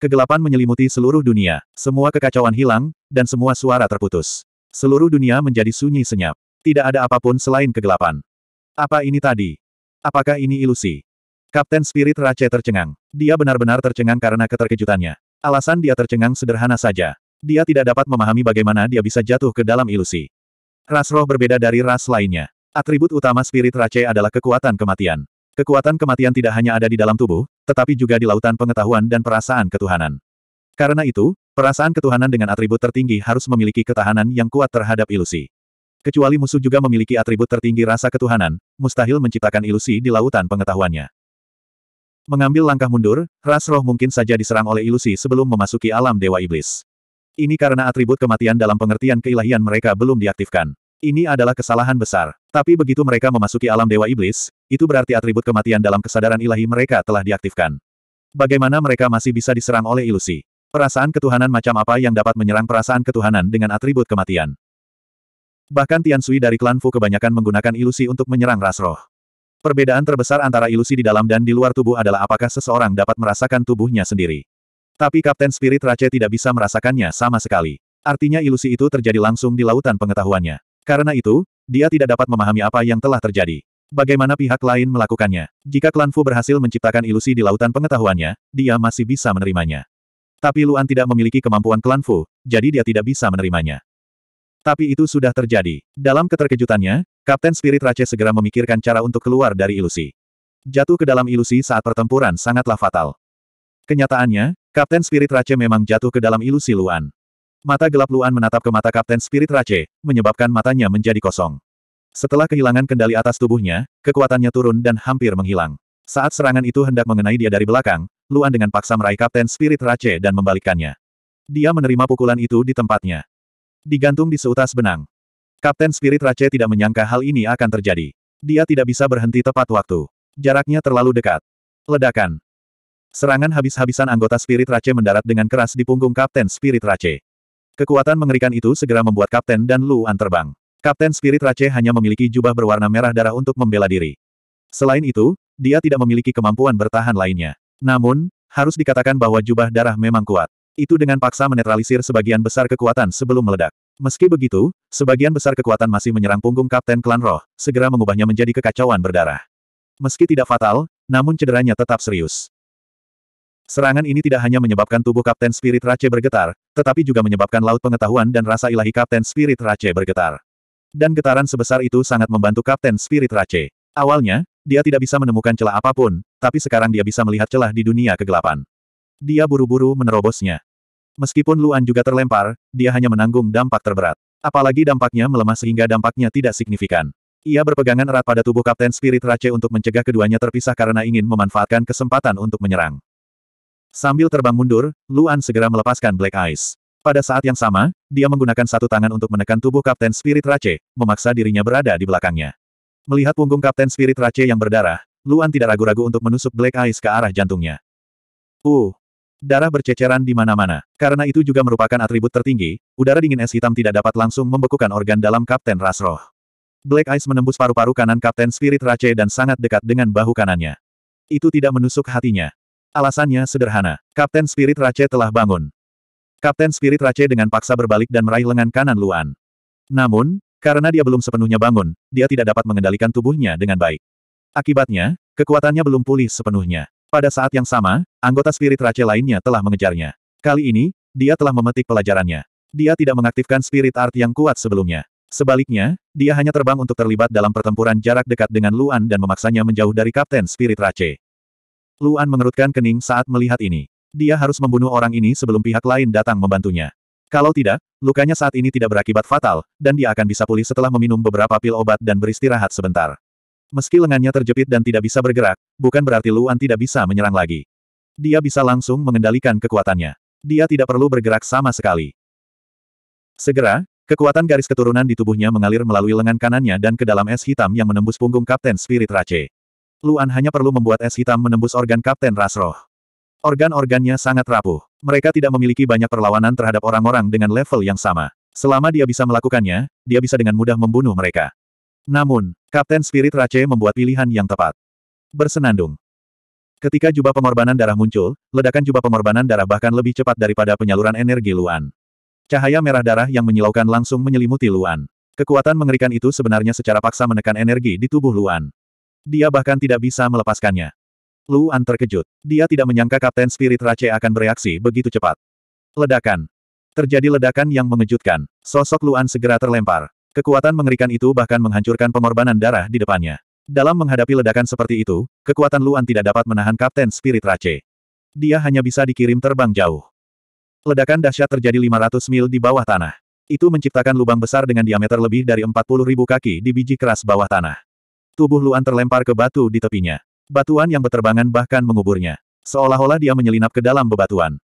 Kegelapan menyelimuti seluruh dunia, semua kekacauan hilang, dan semua suara terputus. Seluruh dunia menjadi sunyi senyap. Tidak ada apapun selain kegelapan. Apa ini tadi? Apakah ini ilusi? Kapten Spirit Rache tercengang. Dia benar-benar tercengang karena keterkejutannya. Alasan dia tercengang sederhana saja. Dia tidak dapat memahami bagaimana dia bisa jatuh ke dalam ilusi. Ras roh berbeda dari ras lainnya. Atribut utama spirit Rache adalah kekuatan kematian. Kekuatan kematian tidak hanya ada di dalam tubuh, tetapi juga di lautan pengetahuan dan perasaan ketuhanan. Karena itu, perasaan ketuhanan dengan atribut tertinggi harus memiliki ketahanan yang kuat terhadap ilusi. Kecuali musuh juga memiliki atribut tertinggi rasa ketuhanan, mustahil menciptakan ilusi di lautan pengetahuannya. Mengambil langkah mundur, ras roh mungkin saja diserang oleh ilusi sebelum memasuki alam Dewa Iblis. Ini karena atribut kematian dalam pengertian keilahian mereka belum diaktifkan. Ini adalah kesalahan besar. Tapi begitu mereka memasuki alam Dewa Iblis, itu berarti atribut kematian dalam kesadaran ilahi mereka telah diaktifkan. Bagaimana mereka masih bisa diserang oleh ilusi? Perasaan ketuhanan macam apa yang dapat menyerang perasaan ketuhanan dengan atribut kematian? Bahkan Tian Sui dari klan Fu kebanyakan menggunakan ilusi untuk menyerang ras roh. Perbedaan terbesar antara ilusi di dalam dan di luar tubuh adalah apakah seseorang dapat merasakan tubuhnya sendiri. Tapi Kapten Spirit Rache tidak bisa merasakannya sama sekali. Artinya ilusi itu terjadi langsung di lautan pengetahuannya. Karena itu, dia tidak dapat memahami apa yang telah terjadi. Bagaimana pihak lain melakukannya? Jika klan Fu berhasil menciptakan ilusi di lautan pengetahuannya, dia masih bisa menerimanya. Tapi Luan tidak memiliki kemampuan klan Fu, jadi dia tidak bisa menerimanya. Tapi itu sudah terjadi. Dalam keterkejutannya, Kapten Spirit Rache segera memikirkan cara untuk keluar dari ilusi. Jatuh ke dalam ilusi saat pertempuran sangatlah fatal. Kenyataannya, Kapten Spirit Rache memang jatuh ke dalam ilusi Luan. Mata gelap Luan menatap ke mata Kapten Spirit Rache, menyebabkan matanya menjadi kosong. Setelah kehilangan kendali atas tubuhnya, kekuatannya turun dan hampir menghilang. Saat serangan itu hendak mengenai dia dari belakang, Luan dengan paksa meraih Kapten Spirit Rache dan membalikkannya. Dia menerima pukulan itu di tempatnya. Digantung di seutas benang. Kapten Spirit Rache tidak menyangka hal ini akan terjadi. Dia tidak bisa berhenti tepat waktu. Jaraknya terlalu dekat. Ledakan. Serangan habis-habisan anggota Spirit Race mendarat dengan keras di punggung Kapten Spirit Race. Kekuatan mengerikan itu segera membuat Kapten dan Luan terbang. Kapten Spirit Race hanya memiliki jubah berwarna merah darah untuk membela diri. Selain itu, dia tidak memiliki kemampuan bertahan lainnya. Namun, harus dikatakan bahwa jubah darah memang kuat. Itu dengan paksa menetralisir sebagian besar kekuatan sebelum meledak. Meski begitu, sebagian besar kekuatan masih menyerang punggung Kapten Klan Roh, segera mengubahnya menjadi kekacauan berdarah. Meski tidak fatal, namun cederanya tetap serius. Serangan ini tidak hanya menyebabkan tubuh Kapten Spirit Rache bergetar, tetapi juga menyebabkan laut pengetahuan dan rasa ilahi Kapten Spirit Rache bergetar. Dan getaran sebesar itu sangat membantu Kapten Spirit Rache. Awalnya, dia tidak bisa menemukan celah apapun, tapi sekarang dia bisa melihat celah di dunia kegelapan. Dia buru-buru menerobosnya. Meskipun Luan juga terlempar, dia hanya menanggung dampak terberat. Apalagi dampaknya melemah sehingga dampaknya tidak signifikan. Ia berpegangan erat pada tubuh Kapten Spirit Rache untuk mencegah keduanya terpisah karena ingin memanfaatkan kesempatan untuk menyerang. Sambil terbang mundur, Luan segera melepaskan Black Ice. Pada saat yang sama, dia menggunakan satu tangan untuk menekan tubuh Kapten Spirit Rache, memaksa dirinya berada di belakangnya. Melihat punggung Kapten Spirit Rache yang berdarah, Luan tidak ragu-ragu untuk menusuk Black Ice ke arah jantungnya. Uh, Darah berceceran di mana-mana. Karena itu juga merupakan atribut tertinggi, udara dingin es hitam tidak dapat langsung membekukan organ dalam Kapten Rasroh. Black Ice menembus paru-paru kanan Kapten Spirit Rache dan sangat dekat dengan bahu kanannya. Itu tidak menusuk hatinya. Alasannya sederhana. Kapten Spirit Rache telah bangun. Kapten Spirit Rache dengan paksa berbalik dan meraih lengan kanan Luan. Namun, karena dia belum sepenuhnya bangun, dia tidak dapat mengendalikan tubuhnya dengan baik. Akibatnya, kekuatannya belum pulih sepenuhnya. Pada saat yang sama, anggota Spirit Rache lainnya telah mengejarnya. Kali ini, dia telah memetik pelajarannya. Dia tidak mengaktifkan Spirit Art yang kuat sebelumnya. Sebaliknya, dia hanya terbang untuk terlibat dalam pertempuran jarak dekat dengan Luan dan memaksanya menjauh dari Kapten Spirit Rache. Luan mengerutkan kening saat melihat ini. Dia harus membunuh orang ini sebelum pihak lain datang membantunya. Kalau tidak, lukanya saat ini tidak berakibat fatal, dan dia akan bisa pulih setelah meminum beberapa pil obat dan beristirahat sebentar. Meski lengannya terjepit dan tidak bisa bergerak, bukan berarti Luan tidak bisa menyerang lagi. Dia bisa langsung mengendalikan kekuatannya. Dia tidak perlu bergerak sama sekali. Segera, kekuatan garis keturunan di tubuhnya mengalir melalui lengan kanannya dan ke dalam es hitam yang menembus punggung Kapten Spirit Rache. Luan hanya perlu membuat es hitam menembus organ Kapten Rasroh. Organ-organnya sangat rapuh. Mereka tidak memiliki banyak perlawanan terhadap orang-orang dengan level yang sama. Selama dia bisa melakukannya, dia bisa dengan mudah membunuh mereka. Namun, Kapten Spirit Rache membuat pilihan yang tepat. Bersenandung. Ketika jubah pengorbanan darah muncul, ledakan jubah pengorbanan darah bahkan lebih cepat daripada penyaluran energi Luan. Cahaya merah darah yang menyilaukan langsung menyelimuti Luan. Kekuatan mengerikan itu sebenarnya secara paksa menekan energi di tubuh Luan. Dia bahkan tidak bisa melepaskannya. Luan terkejut. Dia tidak menyangka Kapten Spirit Rache akan bereaksi begitu cepat. Ledakan. Terjadi ledakan yang mengejutkan. Sosok Luan segera terlempar. Kekuatan mengerikan itu bahkan menghancurkan pengorbanan darah di depannya. Dalam menghadapi ledakan seperti itu, kekuatan Luan tidak dapat menahan Kapten Spirit Rache. Dia hanya bisa dikirim terbang jauh. Ledakan dahsyat terjadi 500 mil di bawah tanah. Itu menciptakan lubang besar dengan diameter lebih dari 40.000 kaki di biji keras bawah tanah. Tubuh Luan terlempar ke batu di tepinya. Batuan yang berterbangan bahkan menguburnya. Seolah-olah dia menyelinap ke dalam bebatuan.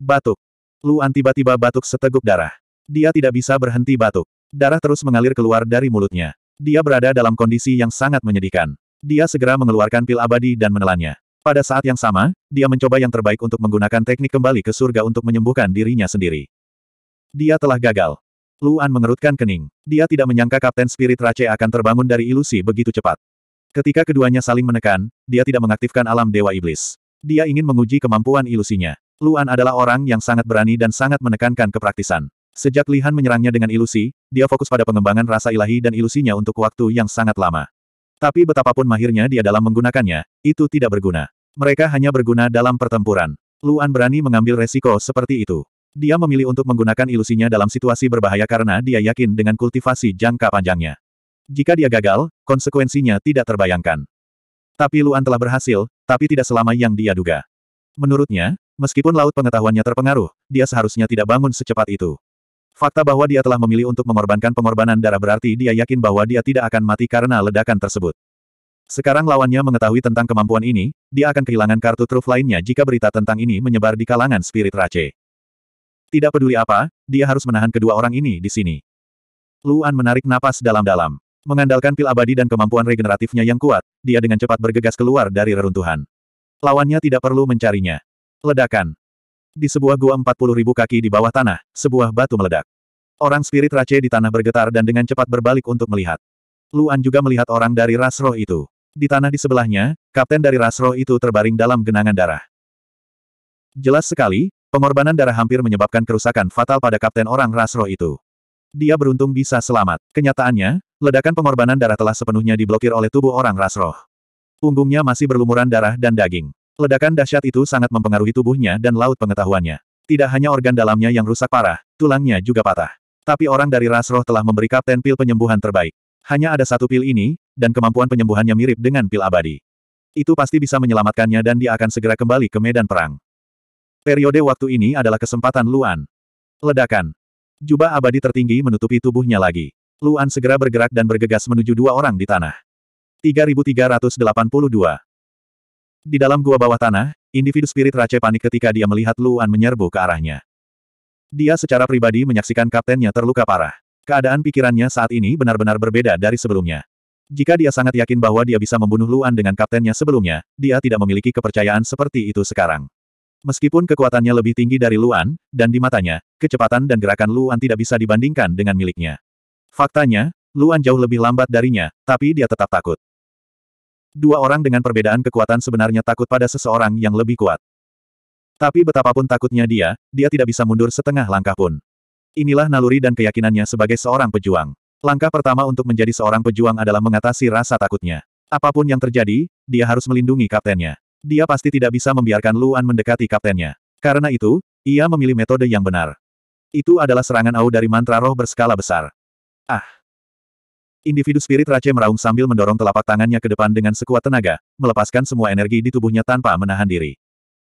Batuk. Luan tiba-tiba batuk seteguk darah. Dia tidak bisa berhenti batuk. Darah terus mengalir keluar dari mulutnya. Dia berada dalam kondisi yang sangat menyedihkan. Dia segera mengeluarkan pil abadi dan menelannya. Pada saat yang sama, dia mencoba yang terbaik untuk menggunakan teknik kembali ke surga untuk menyembuhkan dirinya sendiri. Dia telah gagal. Luan mengerutkan kening. Dia tidak menyangka Kapten Spirit Rache akan terbangun dari ilusi begitu cepat. Ketika keduanya saling menekan, dia tidak mengaktifkan alam Dewa Iblis. Dia ingin menguji kemampuan ilusinya. Luan adalah orang yang sangat berani dan sangat menekankan kepraktisan. Sejak Lihan menyerangnya dengan ilusi, dia fokus pada pengembangan rasa ilahi dan ilusinya untuk waktu yang sangat lama. Tapi betapapun mahirnya dia dalam menggunakannya, itu tidak berguna. Mereka hanya berguna dalam pertempuran. Luan berani mengambil resiko seperti itu. Dia memilih untuk menggunakan ilusinya dalam situasi berbahaya karena dia yakin dengan kultivasi jangka panjangnya. Jika dia gagal, konsekuensinya tidak terbayangkan. Tapi Luan telah berhasil, tapi tidak selama yang dia duga. Menurutnya, meskipun laut pengetahuannya terpengaruh, dia seharusnya tidak bangun secepat itu. Fakta bahwa dia telah memilih untuk mengorbankan pengorbanan darah berarti dia yakin bahwa dia tidak akan mati karena ledakan tersebut. Sekarang lawannya mengetahui tentang kemampuan ini, dia akan kehilangan kartu truf lainnya jika berita tentang ini menyebar di kalangan spirit race. Tidak peduli apa, dia harus menahan kedua orang ini di sini. Luan menarik napas dalam-dalam. Mengandalkan pil abadi dan kemampuan regeneratifnya yang kuat, dia dengan cepat bergegas keluar dari reruntuhan. Lawannya tidak perlu mencarinya. Ledakan. Di sebuah gua ribu kaki di bawah tanah, sebuah batu meledak. Orang spirit race di tanah bergetar dan dengan cepat berbalik untuk melihat. Luan juga melihat orang dari ras roh itu. Di tanah di sebelahnya, kapten dari ras roh itu terbaring dalam genangan darah. Jelas sekali, Pengorbanan darah hampir menyebabkan kerusakan fatal pada kapten orang Rasroh itu. Dia beruntung bisa selamat. Kenyataannya, ledakan pengorbanan darah telah sepenuhnya diblokir oleh tubuh orang Rasroh. Punggungnya masih berlumuran darah dan daging. Ledakan dahsyat itu sangat mempengaruhi tubuhnya dan laut pengetahuannya. Tidak hanya organ dalamnya yang rusak parah, tulangnya juga patah. Tapi orang dari Rasroh telah memberi kapten pil penyembuhan terbaik. Hanya ada satu pil ini, dan kemampuan penyembuhannya mirip dengan pil abadi. Itu pasti bisa menyelamatkannya dan dia akan segera kembali ke medan perang. Periode waktu ini adalah kesempatan Luan. Ledakan. Jubah abadi tertinggi menutupi tubuhnya lagi. Luan segera bergerak dan bergegas menuju dua orang di tanah. 3382 Di dalam gua bawah tanah, individu spirit Rache panik ketika dia melihat Luan menyerbu ke arahnya. Dia secara pribadi menyaksikan kaptennya terluka parah. Keadaan pikirannya saat ini benar-benar berbeda dari sebelumnya. Jika dia sangat yakin bahwa dia bisa membunuh Luan dengan kaptennya sebelumnya, dia tidak memiliki kepercayaan seperti itu sekarang. Meskipun kekuatannya lebih tinggi dari Luan, dan di matanya, kecepatan dan gerakan Luan tidak bisa dibandingkan dengan miliknya. Faktanya, Luan jauh lebih lambat darinya, tapi dia tetap takut. Dua orang dengan perbedaan kekuatan sebenarnya takut pada seseorang yang lebih kuat. Tapi betapapun takutnya dia, dia tidak bisa mundur setengah langkah pun. Inilah naluri dan keyakinannya sebagai seorang pejuang. Langkah pertama untuk menjadi seorang pejuang adalah mengatasi rasa takutnya. Apapun yang terjadi, dia harus melindungi kaptennya. Dia pasti tidak bisa membiarkan Luan mendekati kaptennya. Karena itu, ia memilih metode yang benar. Itu adalah serangan au dari mantra roh berskala besar. Ah! Individu spirit Rache meraung sambil mendorong telapak tangannya ke depan dengan sekuat tenaga, melepaskan semua energi di tubuhnya tanpa menahan diri.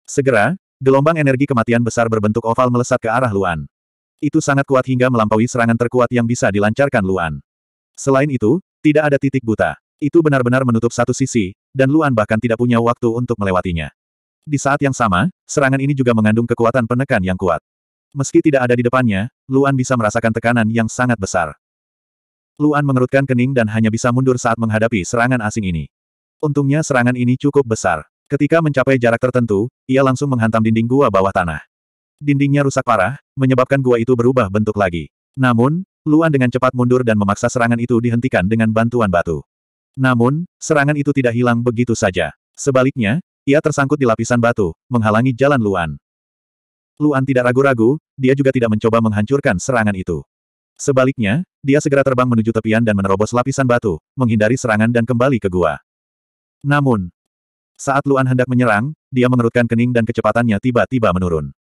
Segera, gelombang energi kematian besar berbentuk oval melesat ke arah Luan. Itu sangat kuat hingga melampaui serangan terkuat yang bisa dilancarkan Luan. Selain itu, tidak ada titik buta. Itu benar-benar menutup satu sisi, dan Luan bahkan tidak punya waktu untuk melewatinya. Di saat yang sama, serangan ini juga mengandung kekuatan penekan yang kuat. Meski tidak ada di depannya, Luan bisa merasakan tekanan yang sangat besar. Luan mengerutkan kening dan hanya bisa mundur saat menghadapi serangan asing ini. Untungnya serangan ini cukup besar. Ketika mencapai jarak tertentu, ia langsung menghantam dinding gua bawah tanah. Dindingnya rusak parah, menyebabkan gua itu berubah bentuk lagi. Namun, Luan dengan cepat mundur dan memaksa serangan itu dihentikan dengan bantuan batu. Namun, serangan itu tidak hilang begitu saja. Sebaliknya, ia tersangkut di lapisan batu, menghalangi jalan Luan. Luan tidak ragu-ragu, dia juga tidak mencoba menghancurkan serangan itu. Sebaliknya, dia segera terbang menuju tepian dan menerobos lapisan batu, menghindari serangan dan kembali ke gua. Namun, saat Luan hendak menyerang, dia mengerutkan kening dan kecepatannya tiba-tiba menurun.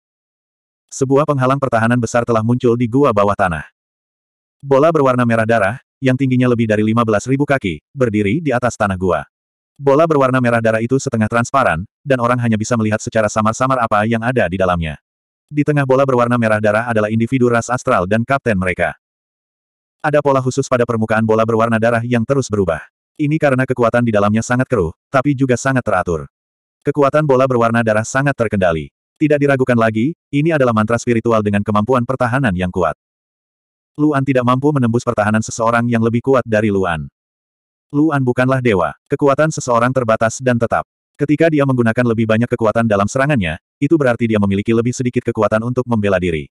Sebuah penghalang pertahanan besar telah muncul di gua bawah tanah. Bola berwarna merah darah, yang tingginya lebih dari 15.000 kaki, berdiri di atas tanah gua. Bola berwarna merah darah itu setengah transparan, dan orang hanya bisa melihat secara samar-samar apa yang ada di dalamnya. Di tengah bola berwarna merah darah adalah individu ras astral dan kapten mereka. Ada pola khusus pada permukaan bola berwarna darah yang terus berubah. Ini karena kekuatan di dalamnya sangat keruh, tapi juga sangat teratur. Kekuatan bola berwarna darah sangat terkendali. Tidak diragukan lagi, ini adalah mantra spiritual dengan kemampuan pertahanan yang kuat. Luan tidak mampu menembus pertahanan seseorang yang lebih kuat dari Luan. Luan bukanlah dewa. Kekuatan seseorang terbatas dan tetap. Ketika dia menggunakan lebih banyak kekuatan dalam serangannya, itu berarti dia memiliki lebih sedikit kekuatan untuk membela diri.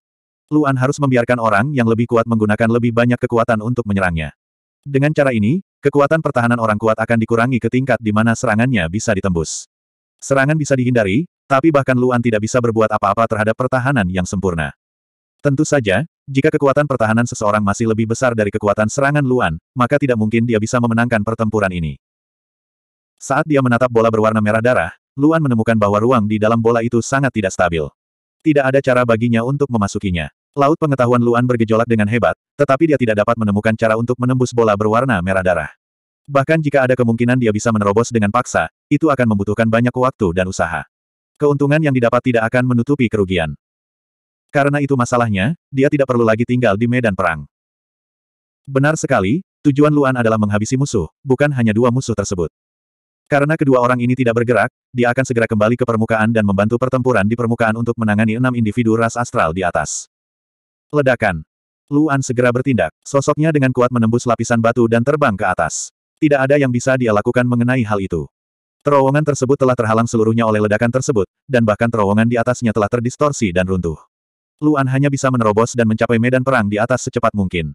Luan harus membiarkan orang yang lebih kuat menggunakan lebih banyak kekuatan untuk menyerangnya. Dengan cara ini, kekuatan pertahanan orang kuat akan dikurangi ke tingkat di mana serangannya bisa ditembus. Serangan bisa dihindari, tapi bahkan Luan tidak bisa berbuat apa-apa terhadap pertahanan yang sempurna. Tentu saja, jika kekuatan pertahanan seseorang masih lebih besar dari kekuatan serangan Luan, maka tidak mungkin dia bisa memenangkan pertempuran ini. Saat dia menatap bola berwarna merah darah, Luan menemukan bahwa ruang di dalam bola itu sangat tidak stabil. Tidak ada cara baginya untuk memasukinya. Laut pengetahuan Luan bergejolak dengan hebat, tetapi dia tidak dapat menemukan cara untuk menembus bola berwarna merah darah. Bahkan jika ada kemungkinan dia bisa menerobos dengan paksa, itu akan membutuhkan banyak waktu dan usaha. Keuntungan yang didapat tidak akan menutupi kerugian. Karena itu masalahnya, dia tidak perlu lagi tinggal di medan perang. Benar sekali, tujuan Luan adalah menghabisi musuh, bukan hanya dua musuh tersebut. Karena kedua orang ini tidak bergerak, dia akan segera kembali ke permukaan dan membantu pertempuran di permukaan untuk menangani enam individu ras astral di atas. Ledakan. Luan segera bertindak, sosoknya dengan kuat menembus lapisan batu dan terbang ke atas. Tidak ada yang bisa dia lakukan mengenai hal itu. Terowongan tersebut telah terhalang seluruhnya oleh ledakan tersebut, dan bahkan terowongan di atasnya telah terdistorsi dan runtuh. Luan hanya bisa menerobos dan mencapai medan perang di atas secepat mungkin.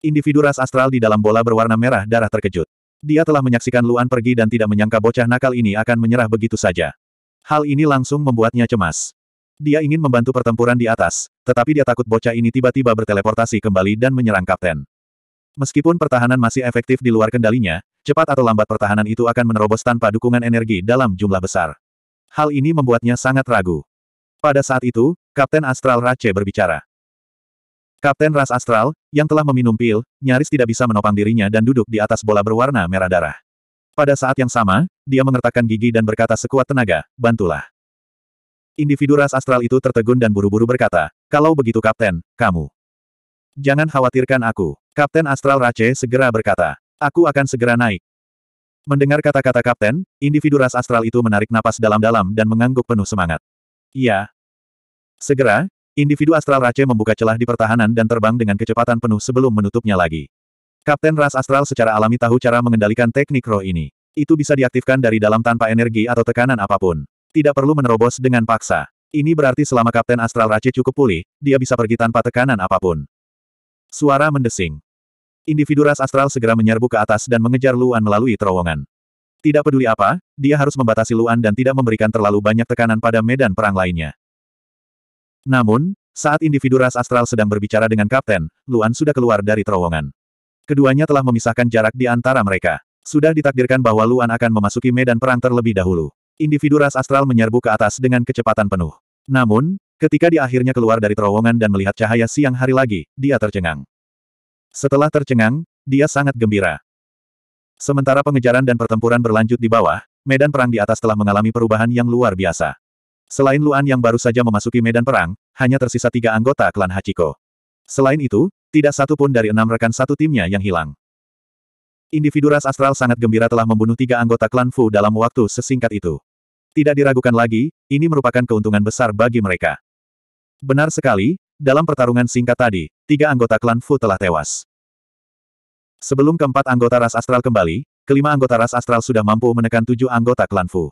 Individu ras astral di dalam bola berwarna merah darah terkejut. Dia telah menyaksikan Luan pergi dan tidak menyangka bocah nakal ini akan menyerah begitu saja. Hal ini langsung membuatnya cemas. Dia ingin membantu pertempuran di atas, tetapi dia takut bocah ini tiba-tiba berteleportasi kembali dan menyerang kapten. Meskipun pertahanan masih efektif di luar kendalinya, cepat atau lambat pertahanan itu akan menerobos tanpa dukungan energi dalam jumlah besar. Hal ini membuatnya sangat ragu. Pada saat itu, Kapten Astral Rache berbicara. Kapten Ras Astral, yang telah meminum pil, nyaris tidak bisa menopang dirinya dan duduk di atas bola berwarna merah darah. Pada saat yang sama, dia mengertakkan gigi dan berkata sekuat tenaga, bantulah. Individu Ras Astral itu tertegun dan buru-buru berkata, kalau begitu Kapten, kamu. Jangan khawatirkan aku. Kapten Astral Rache segera berkata, aku akan segera naik. Mendengar kata-kata Kapten, individu Ras Astral itu menarik napas dalam-dalam dan mengangguk penuh semangat. Iya. Segera, individu astral Rache membuka celah di pertahanan dan terbang dengan kecepatan penuh sebelum menutupnya lagi. Kapten Ras Astral secara alami tahu cara mengendalikan teknik roh ini. Itu bisa diaktifkan dari dalam tanpa energi atau tekanan apapun. Tidak perlu menerobos dengan paksa. Ini berarti selama Kapten Astral Rache cukup pulih, dia bisa pergi tanpa tekanan apapun. Suara mendesing. Individu ras astral segera menyerbu ke atas dan mengejar Luan melalui terowongan. Tidak peduli apa, dia harus membatasi Luan dan tidak memberikan terlalu banyak tekanan pada medan perang lainnya. Namun, saat individu ras astral sedang berbicara dengan kapten, Luan sudah keluar dari terowongan. Keduanya telah memisahkan jarak di antara mereka. Sudah ditakdirkan bahwa Luan akan memasuki medan perang terlebih dahulu. Individu ras astral menyerbu ke atas dengan kecepatan penuh. Namun, ketika dia akhirnya keluar dari terowongan dan melihat cahaya siang hari lagi, dia tercengang. Setelah tercengang, dia sangat gembira. Sementara pengejaran dan pertempuran berlanjut di bawah, medan perang di atas telah mengalami perubahan yang luar biasa. Selain Luan yang baru saja memasuki medan perang, hanya tersisa tiga anggota klan Hachiko. Selain itu, tidak satu pun dari enam rekan satu timnya yang hilang. Individu ras astral sangat gembira telah membunuh tiga anggota klan Fu dalam waktu sesingkat itu. Tidak diragukan lagi, ini merupakan keuntungan besar bagi mereka. Benar sekali, dalam pertarungan singkat tadi, tiga anggota klan Fu telah tewas. Sebelum keempat anggota ras astral kembali, kelima anggota ras astral sudah mampu menekan tujuh anggota klan Fu.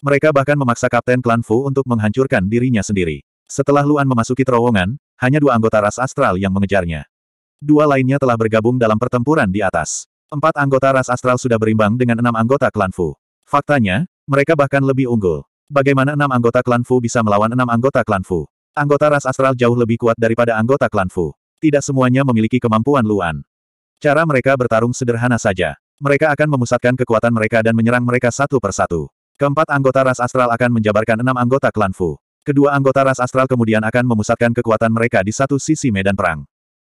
Mereka bahkan memaksa Kapten Klan Fu untuk menghancurkan dirinya sendiri. Setelah Luan memasuki terowongan, hanya dua anggota ras astral yang mengejarnya. Dua lainnya telah bergabung dalam pertempuran di atas. Empat anggota ras astral sudah berimbang dengan enam anggota klan Fu. Faktanya, mereka bahkan lebih unggul. Bagaimana enam anggota klan Fu bisa melawan enam anggota klan Fu? Anggota ras astral jauh lebih kuat daripada anggota klan Fu. Tidak semuanya memiliki kemampuan Luan. Cara mereka bertarung sederhana saja. Mereka akan memusatkan kekuatan mereka dan menyerang mereka satu persatu. Keempat anggota ras astral akan menjabarkan enam anggota klan Fu. Kedua anggota ras astral kemudian akan memusatkan kekuatan mereka di satu sisi medan perang.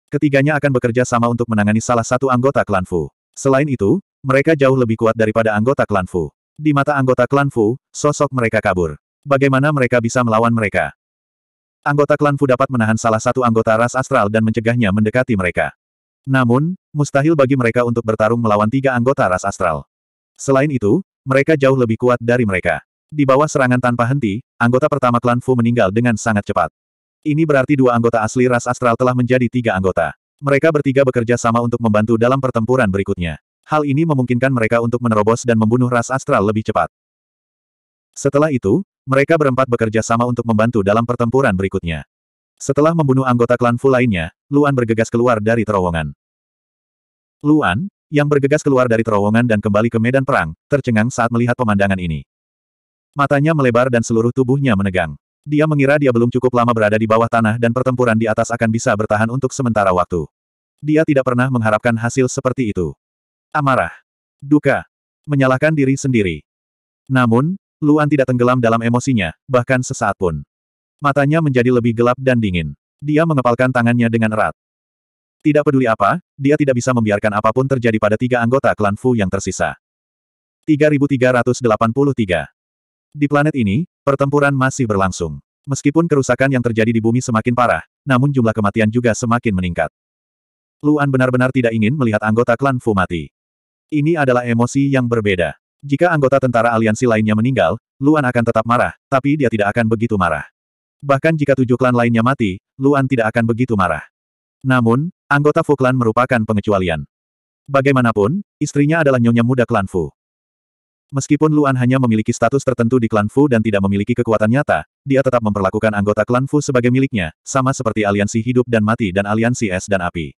Ketiganya akan bekerja sama untuk menangani salah satu anggota klan Fu. Selain itu, mereka jauh lebih kuat daripada anggota klan Fu. Di mata anggota klan Fu, sosok mereka kabur. Bagaimana mereka bisa melawan mereka? Anggota klan Fu dapat menahan salah satu anggota ras astral dan mencegahnya mendekati mereka. Namun, mustahil bagi mereka untuk bertarung melawan tiga anggota ras astral. Selain itu, mereka jauh lebih kuat dari mereka. Di bawah serangan tanpa henti, anggota pertama klan Fu meninggal dengan sangat cepat. Ini berarti dua anggota asli ras astral telah menjadi tiga anggota. Mereka bertiga bekerja sama untuk membantu dalam pertempuran berikutnya. Hal ini memungkinkan mereka untuk menerobos dan membunuh ras astral lebih cepat. Setelah itu, mereka berempat bekerja sama untuk membantu dalam pertempuran berikutnya. Setelah membunuh anggota klan Fu lainnya, Luan bergegas keluar dari terowongan. Luan, yang bergegas keluar dari terowongan dan kembali ke medan perang, tercengang saat melihat pemandangan ini. Matanya melebar dan seluruh tubuhnya menegang. Dia mengira dia belum cukup lama berada di bawah tanah dan pertempuran di atas akan bisa bertahan untuk sementara waktu. Dia tidak pernah mengharapkan hasil seperti itu. Amarah. Duka. Menyalahkan diri sendiri. Namun, Luan tidak tenggelam dalam emosinya, bahkan sesaat pun. Matanya menjadi lebih gelap dan dingin. Dia mengepalkan tangannya dengan erat. Tidak peduli apa, dia tidak bisa membiarkan apapun terjadi pada tiga anggota klan Fu yang tersisa. 3383 Di planet ini, pertempuran masih berlangsung. Meskipun kerusakan yang terjadi di bumi semakin parah, namun jumlah kematian juga semakin meningkat. Luan benar-benar tidak ingin melihat anggota klan Fu mati. Ini adalah emosi yang berbeda. Jika anggota tentara aliansi lainnya meninggal, Luan akan tetap marah, tapi dia tidak akan begitu marah. Bahkan jika tujuh klan lainnya mati, Luan tidak akan begitu marah. Namun, Anggota Fu Clan merupakan pengecualian. Bagaimanapun, istrinya adalah nyonya muda klan Fu. Meskipun Luan hanya memiliki status tertentu di klan Fu dan tidak memiliki kekuatan nyata, dia tetap memperlakukan anggota klan Fu sebagai miliknya, sama seperti aliansi hidup dan mati dan aliansi es dan api.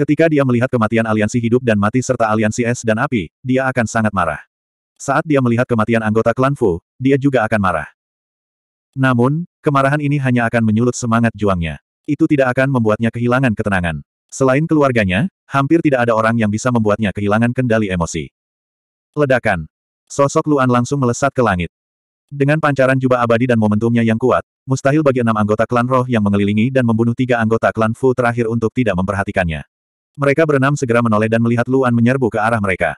Ketika dia melihat kematian aliansi hidup dan mati serta aliansi es dan api, dia akan sangat marah. Saat dia melihat kematian anggota klan Fu, dia juga akan marah. Namun, kemarahan ini hanya akan menyulut semangat juangnya. Itu tidak akan membuatnya kehilangan ketenangan. Selain keluarganya, hampir tidak ada orang yang bisa membuatnya kehilangan kendali emosi. Ledakan. Sosok Luan langsung melesat ke langit. Dengan pancaran jubah abadi dan momentumnya yang kuat, mustahil bagi enam anggota klan roh yang mengelilingi dan membunuh tiga anggota klan Fu terakhir untuk tidak memperhatikannya. Mereka berenam segera menoleh dan melihat Luan menyerbu ke arah mereka.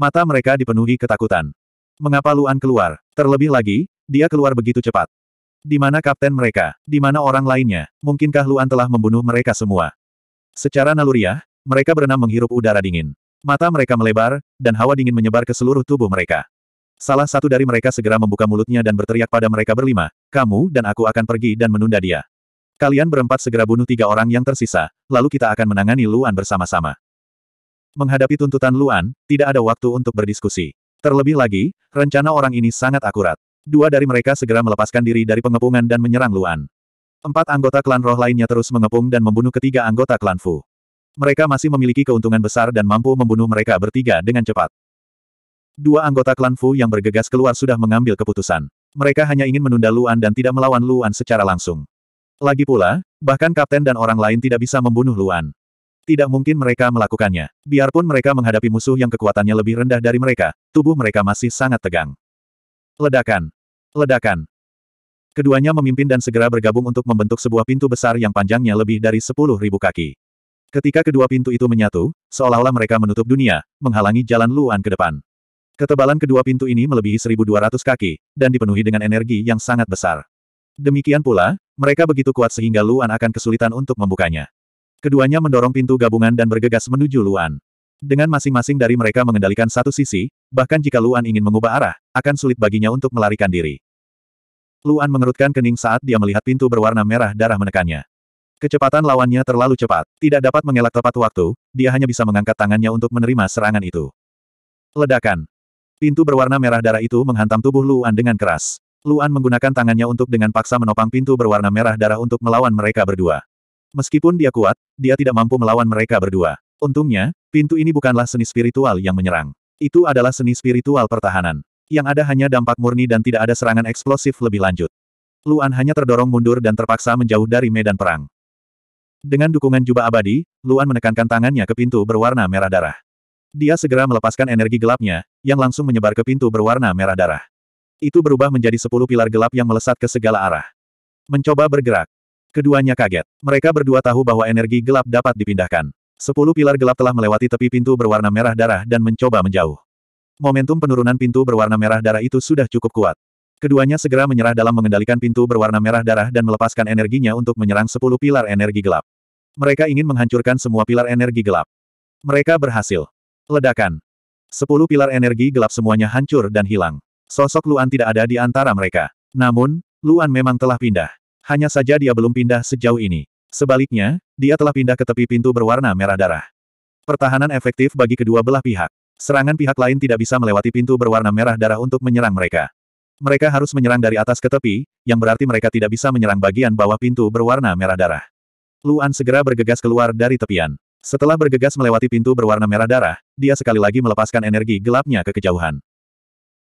Mata mereka dipenuhi ketakutan. Mengapa Luan keluar? Terlebih lagi, dia keluar begitu cepat. Di mana kapten mereka? Di mana orang lainnya? Mungkinkah Luan telah membunuh mereka semua? Secara naluriah, mereka berenam menghirup udara dingin. Mata mereka melebar, dan hawa dingin menyebar ke seluruh tubuh mereka. Salah satu dari mereka segera membuka mulutnya dan berteriak pada mereka berlima, kamu dan aku akan pergi dan menunda dia. Kalian berempat segera bunuh tiga orang yang tersisa, lalu kita akan menangani Luan bersama-sama. Menghadapi tuntutan Luan, tidak ada waktu untuk berdiskusi. Terlebih lagi, rencana orang ini sangat akurat. Dua dari mereka segera melepaskan diri dari pengepungan dan menyerang Luan. Empat anggota klan roh lainnya terus mengepung dan membunuh ketiga anggota klan Fu. Mereka masih memiliki keuntungan besar dan mampu membunuh mereka bertiga dengan cepat. Dua anggota klan Fu yang bergegas keluar sudah mengambil keputusan. Mereka hanya ingin menunda Luan dan tidak melawan Luan secara langsung. Lagi pula, bahkan kapten dan orang lain tidak bisa membunuh Luan. Tidak mungkin mereka melakukannya. Biarpun mereka menghadapi musuh yang kekuatannya lebih rendah dari mereka, tubuh mereka masih sangat tegang. Ledakan. Ledakan. Keduanya memimpin dan segera bergabung untuk membentuk sebuah pintu besar yang panjangnya lebih dari sepuluh ribu kaki. Ketika kedua pintu itu menyatu, seolah-olah mereka menutup dunia, menghalangi jalan Luan ke depan. Ketebalan kedua pintu ini melebihi 1.200 kaki, dan dipenuhi dengan energi yang sangat besar. Demikian pula, mereka begitu kuat sehingga Luan akan kesulitan untuk membukanya. Keduanya mendorong pintu gabungan dan bergegas menuju Luan. Dengan masing-masing dari mereka mengendalikan satu sisi, bahkan jika Luan ingin mengubah arah, akan sulit baginya untuk melarikan diri. Luan mengerutkan kening saat dia melihat pintu berwarna merah darah menekannya. Kecepatan lawannya terlalu cepat, tidak dapat mengelak tepat waktu, dia hanya bisa mengangkat tangannya untuk menerima serangan itu. Ledakan. Pintu berwarna merah darah itu menghantam tubuh Luan dengan keras. Luan menggunakan tangannya untuk dengan paksa menopang pintu berwarna merah darah untuk melawan mereka berdua. Meskipun dia kuat, dia tidak mampu melawan mereka berdua. Untungnya, pintu ini bukanlah seni spiritual yang menyerang. Itu adalah seni spiritual pertahanan yang ada hanya dampak murni dan tidak ada serangan eksplosif lebih lanjut. Luan hanya terdorong mundur dan terpaksa menjauh dari medan perang. Dengan dukungan jubah abadi, Luan menekankan tangannya ke pintu berwarna merah darah. Dia segera melepaskan energi gelapnya, yang langsung menyebar ke pintu berwarna merah darah. Itu berubah menjadi sepuluh pilar gelap yang melesat ke segala arah. Mencoba bergerak. Keduanya kaget. Mereka berdua tahu bahwa energi gelap dapat dipindahkan. Sepuluh pilar gelap telah melewati tepi pintu berwarna merah darah dan mencoba menjauh. Momentum penurunan pintu berwarna merah darah itu sudah cukup kuat. Keduanya segera menyerah dalam mengendalikan pintu berwarna merah darah dan melepaskan energinya untuk menyerang sepuluh pilar energi gelap. Mereka ingin menghancurkan semua pilar energi gelap. Mereka berhasil. Ledakan. Sepuluh pilar energi gelap semuanya hancur dan hilang. Sosok Luan tidak ada di antara mereka. Namun, Luan memang telah pindah. Hanya saja dia belum pindah sejauh ini. Sebaliknya, dia telah pindah ke tepi pintu berwarna merah darah. Pertahanan efektif bagi kedua belah pihak. Serangan pihak lain tidak bisa melewati pintu berwarna merah darah untuk menyerang mereka. Mereka harus menyerang dari atas ke tepi, yang berarti mereka tidak bisa menyerang bagian bawah pintu berwarna merah darah. Luan segera bergegas keluar dari tepian. Setelah bergegas melewati pintu berwarna merah darah, dia sekali lagi melepaskan energi gelapnya ke kejauhan.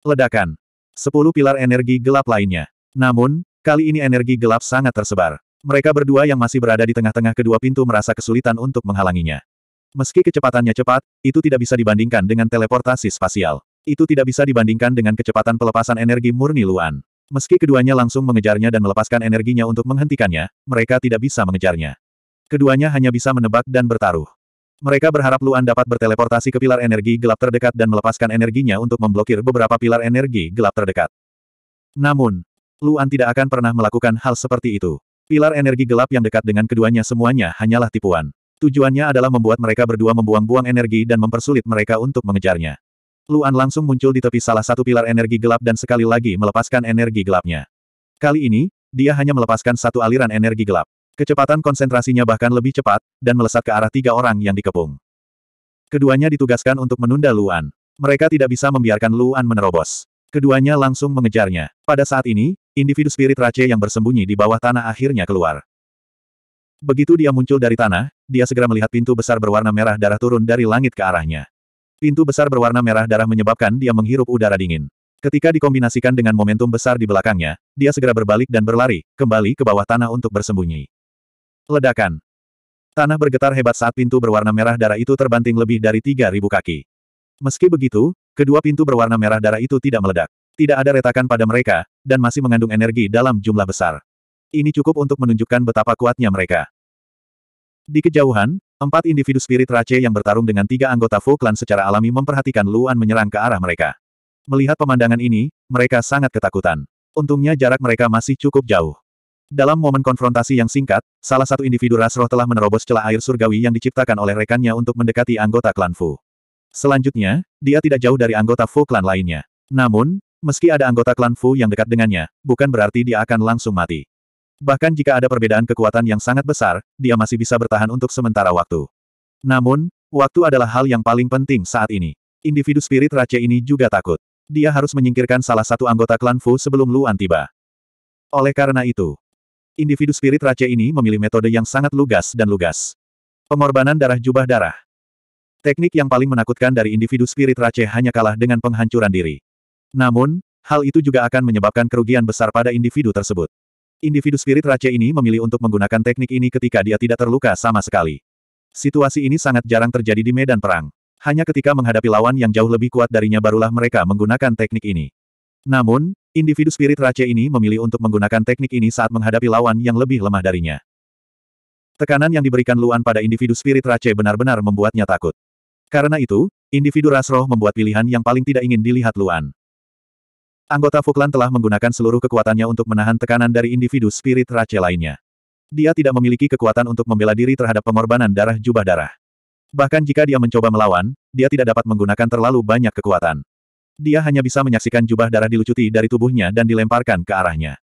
Ledakan. Sepuluh pilar energi gelap lainnya. Namun, kali ini energi gelap sangat tersebar. Mereka berdua yang masih berada di tengah-tengah kedua pintu merasa kesulitan untuk menghalanginya. Meski kecepatannya cepat, itu tidak bisa dibandingkan dengan teleportasi spasial. Itu tidak bisa dibandingkan dengan kecepatan pelepasan energi murni Luan. Meski keduanya langsung mengejarnya dan melepaskan energinya untuk menghentikannya, mereka tidak bisa mengejarnya. Keduanya hanya bisa menebak dan bertaruh. Mereka berharap Luan dapat berteleportasi ke pilar energi gelap terdekat dan melepaskan energinya untuk memblokir beberapa pilar energi gelap terdekat. Namun, Luan tidak akan pernah melakukan hal seperti itu. Pilar energi gelap yang dekat dengan keduanya semuanya hanyalah tipuan. Tujuannya adalah membuat mereka berdua membuang-buang energi dan mempersulit mereka untuk mengejarnya. Luan langsung muncul di tepi salah satu pilar energi gelap dan sekali lagi melepaskan energi gelapnya. Kali ini, dia hanya melepaskan satu aliran energi gelap. Kecepatan konsentrasinya bahkan lebih cepat, dan melesat ke arah tiga orang yang dikepung. Keduanya ditugaskan untuk menunda Luan. Mereka tidak bisa membiarkan Luan menerobos. Keduanya langsung mengejarnya. Pada saat ini, individu spirit race yang bersembunyi di bawah tanah akhirnya keluar. Begitu dia muncul dari tanah, dia segera melihat pintu besar berwarna merah darah turun dari langit ke arahnya. Pintu besar berwarna merah darah menyebabkan dia menghirup udara dingin. Ketika dikombinasikan dengan momentum besar di belakangnya, dia segera berbalik dan berlari, kembali ke bawah tanah untuk bersembunyi. Ledakan. Tanah bergetar hebat saat pintu berwarna merah darah itu terbanting lebih dari 3.000 kaki. Meski begitu, kedua pintu berwarna merah darah itu tidak meledak. Tidak ada retakan pada mereka, dan masih mengandung energi dalam jumlah besar. Ini cukup untuk menunjukkan betapa kuatnya mereka. Di kejauhan, empat individu spirit race yang bertarung dengan tiga anggota Fu Clan secara alami memperhatikan Luan menyerang ke arah mereka. Melihat pemandangan ini, mereka sangat ketakutan. Untungnya jarak mereka masih cukup jauh. Dalam momen konfrontasi yang singkat, salah satu individu ras telah menerobos celah air surgawi yang diciptakan oleh rekannya untuk mendekati anggota klan Fu. Selanjutnya, dia tidak jauh dari anggota Fu klan lainnya. Namun, meski ada anggota klan Fu yang dekat dengannya, bukan berarti dia akan langsung mati. Bahkan jika ada perbedaan kekuatan yang sangat besar, dia masih bisa bertahan untuk sementara waktu. Namun, waktu adalah hal yang paling penting saat ini. Individu spirit Rache ini juga takut. Dia harus menyingkirkan salah satu anggota klan Fu sebelum Luan tiba. Oleh karena itu, individu spirit Rache ini memilih metode yang sangat lugas dan lugas. Pengorbanan darah jubah darah. Teknik yang paling menakutkan dari individu spirit Rache hanya kalah dengan penghancuran diri. Namun, hal itu juga akan menyebabkan kerugian besar pada individu tersebut. Individu spirit raja ini memilih untuk menggunakan teknik ini ketika dia tidak terluka sama sekali. Situasi ini sangat jarang terjadi di medan perang. Hanya ketika menghadapi lawan yang jauh lebih kuat darinya barulah mereka menggunakan teknik ini. Namun, individu spirit raja ini memilih untuk menggunakan teknik ini saat menghadapi lawan yang lebih lemah darinya. Tekanan yang diberikan Luan pada individu spirit raja benar-benar membuatnya takut. Karena itu, individu rasroh membuat pilihan yang paling tidak ingin dilihat Luan. Anggota Fuklan telah menggunakan seluruh kekuatannya untuk menahan tekanan dari individu spirit race lainnya. Dia tidak memiliki kekuatan untuk membela diri terhadap pengorbanan darah jubah darah. Bahkan jika dia mencoba melawan, dia tidak dapat menggunakan terlalu banyak kekuatan. Dia hanya bisa menyaksikan jubah darah dilucuti dari tubuhnya dan dilemparkan ke arahnya.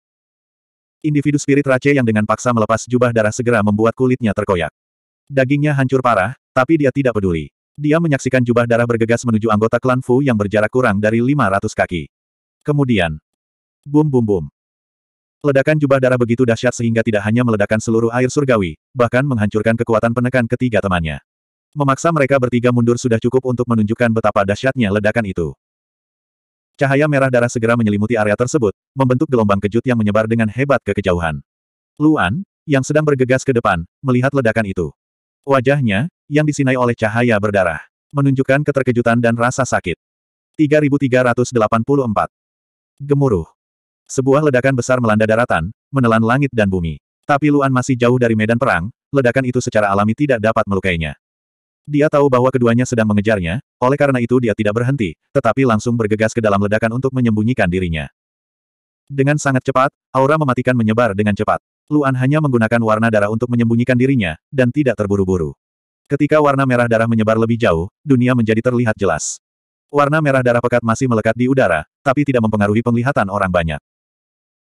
Individu spirit race yang dengan paksa melepas jubah darah segera membuat kulitnya terkoyak. Dagingnya hancur parah, tapi dia tidak peduli. Dia menyaksikan jubah darah bergegas menuju anggota klan Fu yang berjarak kurang dari 500 kaki. Kemudian, bum bum bum. Ledakan jubah darah begitu dahsyat sehingga tidak hanya meledakkan seluruh air surgawi, bahkan menghancurkan kekuatan penekan ketiga temannya. Memaksa mereka bertiga mundur sudah cukup untuk menunjukkan betapa dahsyatnya ledakan itu. Cahaya merah darah segera menyelimuti area tersebut, membentuk gelombang kejut yang menyebar dengan hebat ke kejauhan. Luan, yang sedang bergegas ke depan, melihat ledakan itu. Wajahnya, yang disinai oleh cahaya berdarah, menunjukkan keterkejutan dan rasa sakit. 3384 Gemuruh. Sebuah ledakan besar melanda daratan, menelan langit dan bumi. Tapi Luan masih jauh dari medan perang, ledakan itu secara alami tidak dapat melukainya. Dia tahu bahwa keduanya sedang mengejarnya, oleh karena itu dia tidak berhenti, tetapi langsung bergegas ke dalam ledakan untuk menyembunyikan dirinya. Dengan sangat cepat, aura mematikan menyebar dengan cepat. Luan hanya menggunakan warna darah untuk menyembunyikan dirinya, dan tidak terburu-buru. Ketika warna merah darah menyebar lebih jauh, dunia menjadi terlihat jelas. Warna merah darah pekat masih melekat di udara, tapi tidak mempengaruhi penglihatan orang banyak.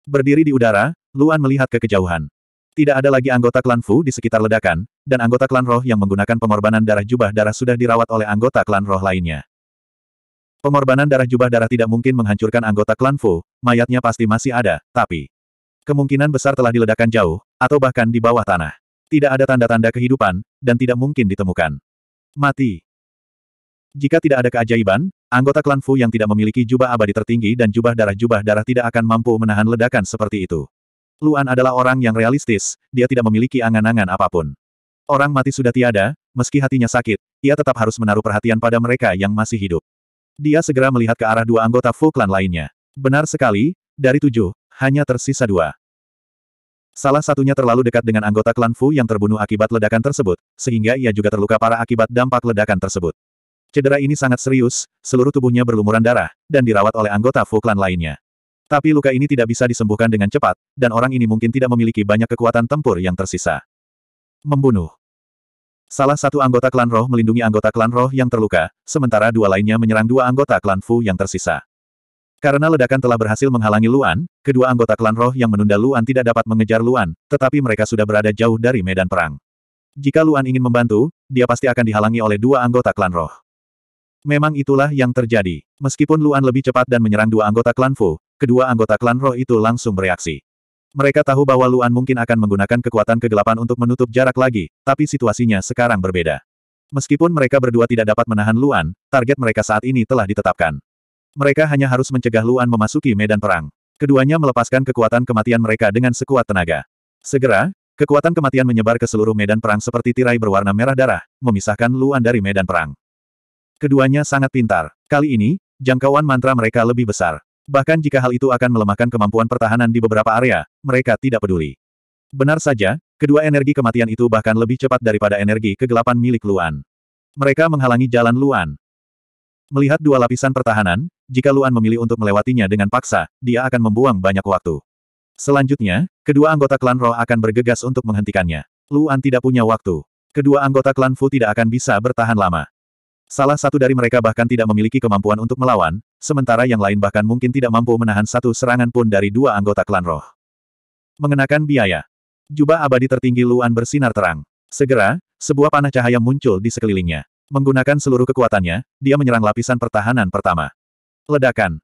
Berdiri di udara, Luan melihat ke kejauhan. Tidak ada lagi anggota klan Fu di sekitar ledakan, dan anggota klan roh yang menggunakan pengorbanan darah jubah darah sudah dirawat oleh anggota klan roh lainnya. Pengorbanan darah jubah darah tidak mungkin menghancurkan anggota klan Fu, mayatnya pasti masih ada, tapi kemungkinan besar telah diledakkan jauh, atau bahkan di bawah tanah. Tidak ada tanda-tanda kehidupan, dan tidak mungkin ditemukan. Mati. Jika tidak ada keajaiban, anggota klan Fu yang tidak memiliki jubah abadi tertinggi dan jubah darah-jubah darah tidak akan mampu menahan ledakan seperti itu. Luan adalah orang yang realistis, dia tidak memiliki angan-angan apapun. Orang mati sudah tiada, meski hatinya sakit, ia tetap harus menaruh perhatian pada mereka yang masih hidup. Dia segera melihat ke arah dua anggota Fu klan lainnya. Benar sekali, dari tujuh, hanya tersisa dua. Salah satunya terlalu dekat dengan anggota klan Fu yang terbunuh akibat ledakan tersebut, sehingga ia juga terluka parah akibat dampak ledakan tersebut. Cedera ini sangat serius, seluruh tubuhnya berlumuran darah, dan dirawat oleh anggota Fu Clan lainnya. Tapi luka ini tidak bisa disembuhkan dengan cepat, dan orang ini mungkin tidak memiliki banyak kekuatan tempur yang tersisa. Membunuh. Salah satu anggota klan roh melindungi anggota klan roh yang terluka, sementara dua lainnya menyerang dua anggota klan Fu yang tersisa. Karena ledakan telah berhasil menghalangi Luan, kedua anggota klan roh yang menunda Luan tidak dapat mengejar Luan, tetapi mereka sudah berada jauh dari medan perang. Jika Luan ingin membantu, dia pasti akan dihalangi oleh dua anggota klan roh. Memang itulah yang terjadi. Meskipun Luan lebih cepat dan menyerang dua anggota klan Fu, kedua anggota klan roh itu langsung bereaksi. Mereka tahu bahwa Luan mungkin akan menggunakan kekuatan kegelapan untuk menutup jarak lagi, tapi situasinya sekarang berbeda. Meskipun mereka berdua tidak dapat menahan Luan, target mereka saat ini telah ditetapkan. Mereka hanya harus mencegah Luan memasuki medan perang. Keduanya melepaskan kekuatan kematian mereka dengan sekuat tenaga. Segera, kekuatan kematian menyebar ke seluruh medan perang seperti tirai berwarna merah darah, memisahkan Luan dari medan perang. Keduanya sangat pintar. Kali ini, jangkauan mantra mereka lebih besar. Bahkan jika hal itu akan melemahkan kemampuan pertahanan di beberapa area, mereka tidak peduli. Benar saja, kedua energi kematian itu bahkan lebih cepat daripada energi kegelapan milik Luan. Mereka menghalangi jalan Luan. Melihat dua lapisan pertahanan, jika Luan memilih untuk melewatinya dengan paksa, dia akan membuang banyak waktu. Selanjutnya, kedua anggota klan roh akan bergegas untuk menghentikannya. Luan tidak punya waktu. Kedua anggota klan Fu tidak akan bisa bertahan lama. Salah satu dari mereka bahkan tidak memiliki kemampuan untuk melawan, sementara yang lain bahkan mungkin tidak mampu menahan satu serangan pun dari dua anggota klan roh. Mengenakan biaya. Jubah abadi tertinggi Luan bersinar terang. Segera, sebuah panah cahaya muncul di sekelilingnya. Menggunakan seluruh kekuatannya, dia menyerang lapisan pertahanan pertama. Ledakan.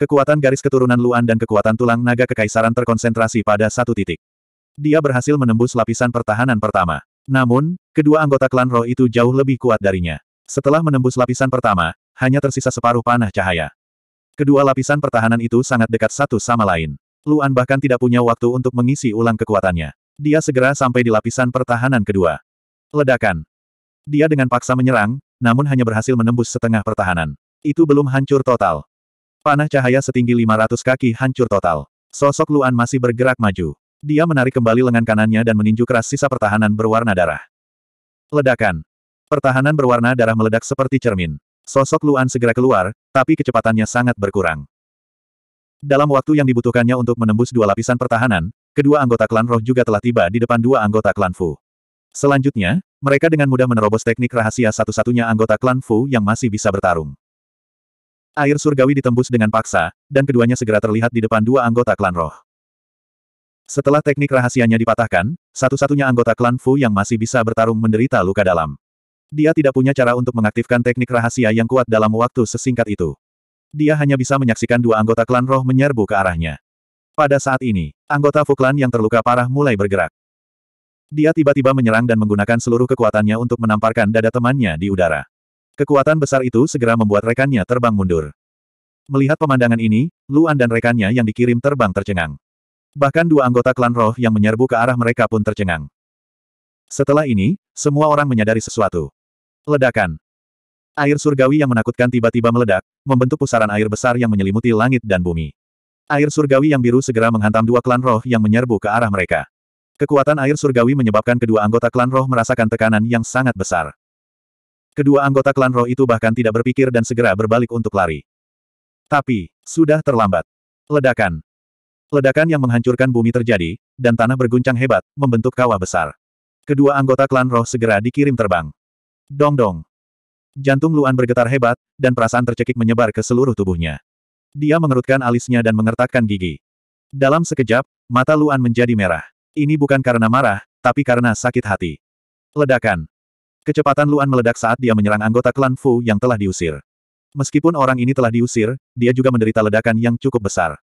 Kekuatan garis keturunan Luan dan kekuatan tulang naga kekaisaran terkonsentrasi pada satu titik. Dia berhasil menembus lapisan pertahanan pertama. Namun, kedua anggota klan roh itu jauh lebih kuat darinya. Setelah menembus lapisan pertama, hanya tersisa separuh panah cahaya. Kedua lapisan pertahanan itu sangat dekat satu sama lain. Luan bahkan tidak punya waktu untuk mengisi ulang kekuatannya. Dia segera sampai di lapisan pertahanan kedua. Ledakan. Dia dengan paksa menyerang, namun hanya berhasil menembus setengah pertahanan. Itu belum hancur total. Panah cahaya setinggi 500 kaki hancur total. Sosok Luan masih bergerak maju. Dia menarik kembali lengan kanannya dan meninju keras sisa pertahanan berwarna darah. Ledakan. Pertahanan berwarna darah meledak seperti cermin. Sosok Luan segera keluar, tapi kecepatannya sangat berkurang. Dalam waktu yang dibutuhkannya untuk menembus dua lapisan pertahanan, kedua anggota klan roh juga telah tiba di depan dua anggota klan Fu. Selanjutnya, mereka dengan mudah menerobos teknik rahasia satu-satunya anggota klan Fu yang masih bisa bertarung. Air surgawi ditembus dengan paksa, dan keduanya segera terlihat di depan dua anggota klan roh. Setelah teknik rahasianya dipatahkan, satu-satunya anggota klan Fu yang masih bisa bertarung menderita luka dalam. Dia tidak punya cara untuk mengaktifkan teknik rahasia yang kuat dalam waktu sesingkat itu. Dia hanya bisa menyaksikan dua anggota klan roh menyerbu ke arahnya. Pada saat ini, anggota Fuklan yang terluka parah mulai bergerak. Dia tiba-tiba menyerang dan menggunakan seluruh kekuatannya untuk menamparkan dada temannya di udara. Kekuatan besar itu segera membuat rekannya terbang mundur. Melihat pemandangan ini, Luan dan rekannya yang dikirim terbang tercengang. Bahkan dua anggota klan roh yang menyerbu ke arah mereka pun tercengang. Setelah ini, semua orang menyadari sesuatu. Ledakan. Air surgawi yang menakutkan tiba-tiba meledak, membentuk pusaran air besar yang menyelimuti langit dan bumi. Air surgawi yang biru segera menghantam dua klan roh yang menyerbu ke arah mereka. Kekuatan air surgawi menyebabkan kedua anggota klan roh merasakan tekanan yang sangat besar. Kedua anggota klan roh itu bahkan tidak berpikir dan segera berbalik untuk lari. Tapi, sudah terlambat. Ledakan. Ledakan yang menghancurkan bumi terjadi, dan tanah berguncang hebat, membentuk kawah besar. Kedua anggota klan roh segera dikirim terbang. Dong-dong. Jantung Luan bergetar hebat, dan perasaan tercekik menyebar ke seluruh tubuhnya. Dia mengerutkan alisnya dan mengertakkan gigi. Dalam sekejap, mata Luan menjadi merah. Ini bukan karena marah, tapi karena sakit hati. Ledakan. Kecepatan Luan meledak saat dia menyerang anggota klan Fu yang telah diusir. Meskipun orang ini telah diusir, dia juga menderita ledakan yang cukup besar.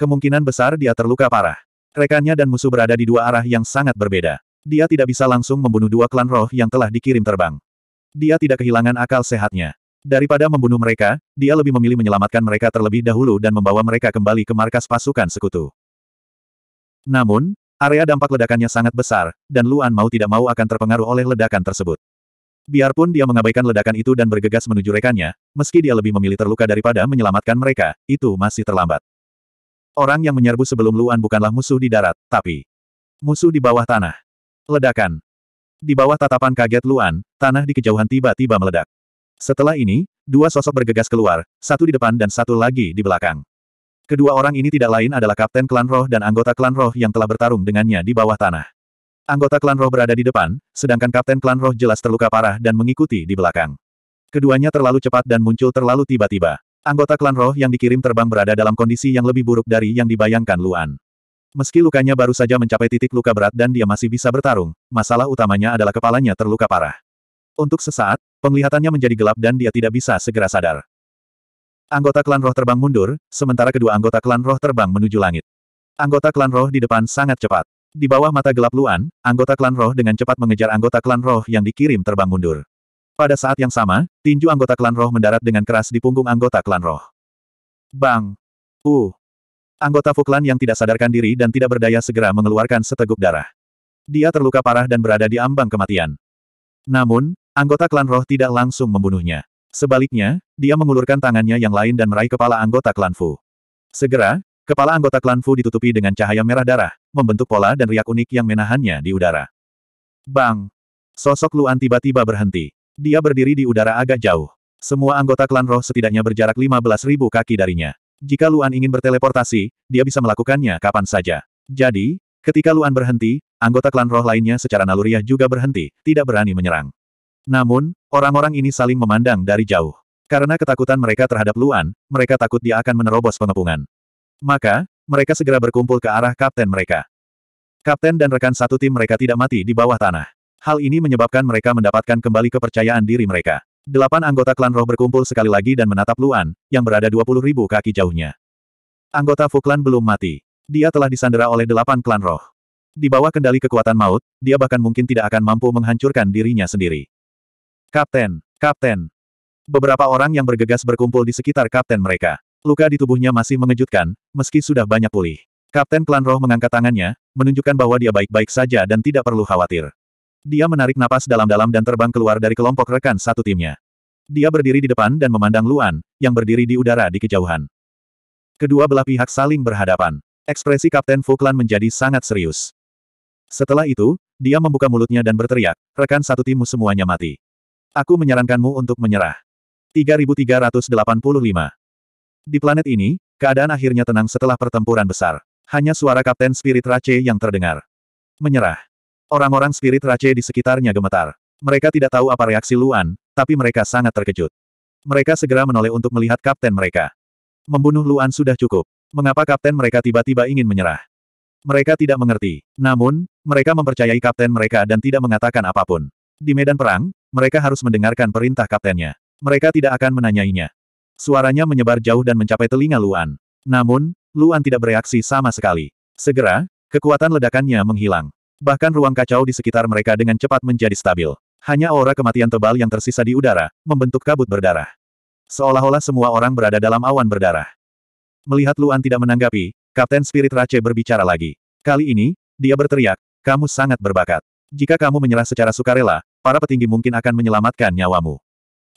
Kemungkinan besar dia terluka parah. Rekannya dan musuh berada di dua arah yang sangat berbeda. Dia tidak bisa langsung membunuh dua klan roh yang telah dikirim terbang. Dia tidak kehilangan akal sehatnya. Daripada membunuh mereka, dia lebih memilih menyelamatkan mereka terlebih dahulu dan membawa mereka kembali ke markas pasukan sekutu. Namun, area dampak ledakannya sangat besar, dan Luan mau tidak mau akan terpengaruh oleh ledakan tersebut. Biarpun dia mengabaikan ledakan itu dan bergegas menuju rekannya, meski dia lebih memilih terluka daripada menyelamatkan mereka, itu masih terlambat. Orang yang menyerbu sebelum Luan bukanlah musuh di darat, tapi musuh di bawah tanah. Ledakan. Di bawah tatapan kaget Luan, tanah di kejauhan tiba-tiba meledak. Setelah ini, dua sosok bergegas keluar, satu di depan dan satu lagi di belakang. Kedua orang ini tidak lain adalah Kapten Klan Roh dan anggota Klan Roh yang telah bertarung dengannya di bawah tanah. Anggota Klan Roh berada di depan, sedangkan Kapten Klan Roh jelas terluka parah dan mengikuti di belakang. Keduanya terlalu cepat dan muncul terlalu tiba-tiba. Anggota Klan Roh yang dikirim terbang berada dalam kondisi yang lebih buruk dari yang dibayangkan Luan. Meski lukanya baru saja mencapai titik luka berat dan dia masih bisa bertarung, masalah utamanya adalah kepalanya terluka parah. Untuk sesaat, penglihatannya menjadi gelap dan dia tidak bisa segera sadar. Anggota klan roh terbang mundur, sementara kedua anggota klan roh terbang menuju langit. Anggota klan roh di depan sangat cepat. Di bawah mata gelap Luan, anggota klan roh dengan cepat mengejar anggota klan roh yang dikirim terbang mundur. Pada saat yang sama, tinju anggota klan roh mendarat dengan keras di punggung anggota klan roh. Bang! Uh! Anggota Fuklan yang tidak sadarkan diri dan tidak berdaya segera mengeluarkan seteguk darah. Dia terluka parah dan berada di ambang kematian. Namun, anggota klan roh tidak langsung membunuhnya. Sebaliknya, dia mengulurkan tangannya yang lain dan meraih kepala anggota klan Fu. Segera, kepala anggota klan Fu ditutupi dengan cahaya merah darah, membentuk pola dan riak unik yang menahannya di udara. Bang! Sosok Luan tiba-tiba berhenti. Dia berdiri di udara agak jauh. Semua anggota klan roh setidaknya berjarak 15.000 kaki darinya. Jika Luan ingin berteleportasi, dia bisa melakukannya kapan saja. Jadi, ketika Luan berhenti, anggota klan roh lainnya secara naluriah juga berhenti, tidak berani menyerang. Namun, orang-orang ini saling memandang dari jauh. Karena ketakutan mereka terhadap Luan, mereka takut dia akan menerobos pengepungan. Maka, mereka segera berkumpul ke arah kapten mereka. Kapten dan rekan satu tim mereka tidak mati di bawah tanah. Hal ini menyebabkan mereka mendapatkan kembali kepercayaan diri mereka. Delapan anggota klan roh berkumpul sekali lagi dan menatap Luan, yang berada 20 ribu kaki jauhnya. Anggota Fu Fuklan belum mati. Dia telah disandera oleh delapan klan roh. Di bawah kendali kekuatan maut, dia bahkan mungkin tidak akan mampu menghancurkan dirinya sendiri. Kapten! Kapten! Beberapa orang yang bergegas berkumpul di sekitar kapten mereka. Luka di tubuhnya masih mengejutkan, meski sudah banyak pulih. Kapten klan roh mengangkat tangannya, menunjukkan bahwa dia baik-baik saja dan tidak perlu khawatir. Dia menarik napas dalam-dalam dan terbang keluar dari kelompok rekan satu timnya. Dia berdiri di depan dan memandang Luan, yang berdiri di udara di kejauhan. Kedua belah pihak saling berhadapan. Ekspresi Kapten Fuklan menjadi sangat serius. Setelah itu, dia membuka mulutnya dan berteriak, rekan satu timmu semuanya mati. Aku menyarankanmu untuk menyerah. 3385 Di planet ini, keadaan akhirnya tenang setelah pertempuran besar. Hanya suara Kapten Spirit Rache yang terdengar. Menyerah. Orang-orang spirit race di sekitarnya gemetar. Mereka tidak tahu apa reaksi Luan, tapi mereka sangat terkejut. Mereka segera menoleh untuk melihat kapten mereka. Membunuh Luan sudah cukup. Mengapa kapten mereka tiba-tiba ingin menyerah? Mereka tidak mengerti. Namun, mereka mempercayai kapten mereka dan tidak mengatakan apapun. Di medan perang, mereka harus mendengarkan perintah kaptennya. Mereka tidak akan menanyainya. Suaranya menyebar jauh dan mencapai telinga Luan. Namun, Luan tidak bereaksi sama sekali. Segera, kekuatan ledakannya menghilang. Bahkan ruang kacau di sekitar mereka dengan cepat menjadi stabil. Hanya aura kematian tebal yang tersisa di udara, membentuk kabut berdarah. Seolah-olah semua orang berada dalam awan berdarah. Melihat Luan tidak menanggapi, Kapten Spirit Rache berbicara lagi. Kali ini, dia berteriak, kamu sangat berbakat. Jika kamu menyerah secara sukarela, para petinggi mungkin akan menyelamatkan nyawamu.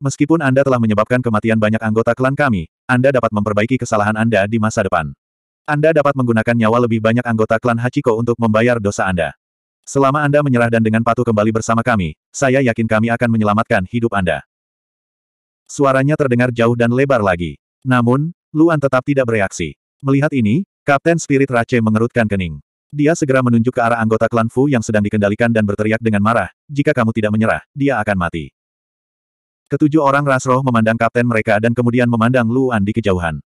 Meskipun Anda telah menyebabkan kematian banyak anggota klan kami, Anda dapat memperbaiki kesalahan Anda di masa depan. Anda dapat menggunakan nyawa lebih banyak anggota klan Hachiko untuk membayar dosa Anda. Selama Anda menyerah dan dengan patuh kembali bersama kami, saya yakin kami akan menyelamatkan hidup Anda. Suaranya terdengar jauh dan lebar lagi. Namun, Luan tetap tidak bereaksi. Melihat ini, Kapten Spirit Rache mengerutkan kening. Dia segera menunjuk ke arah anggota klan Fu yang sedang dikendalikan dan berteriak dengan marah, jika kamu tidak menyerah, dia akan mati. Ketujuh orang Rasroh memandang kapten mereka dan kemudian memandang Luan di kejauhan.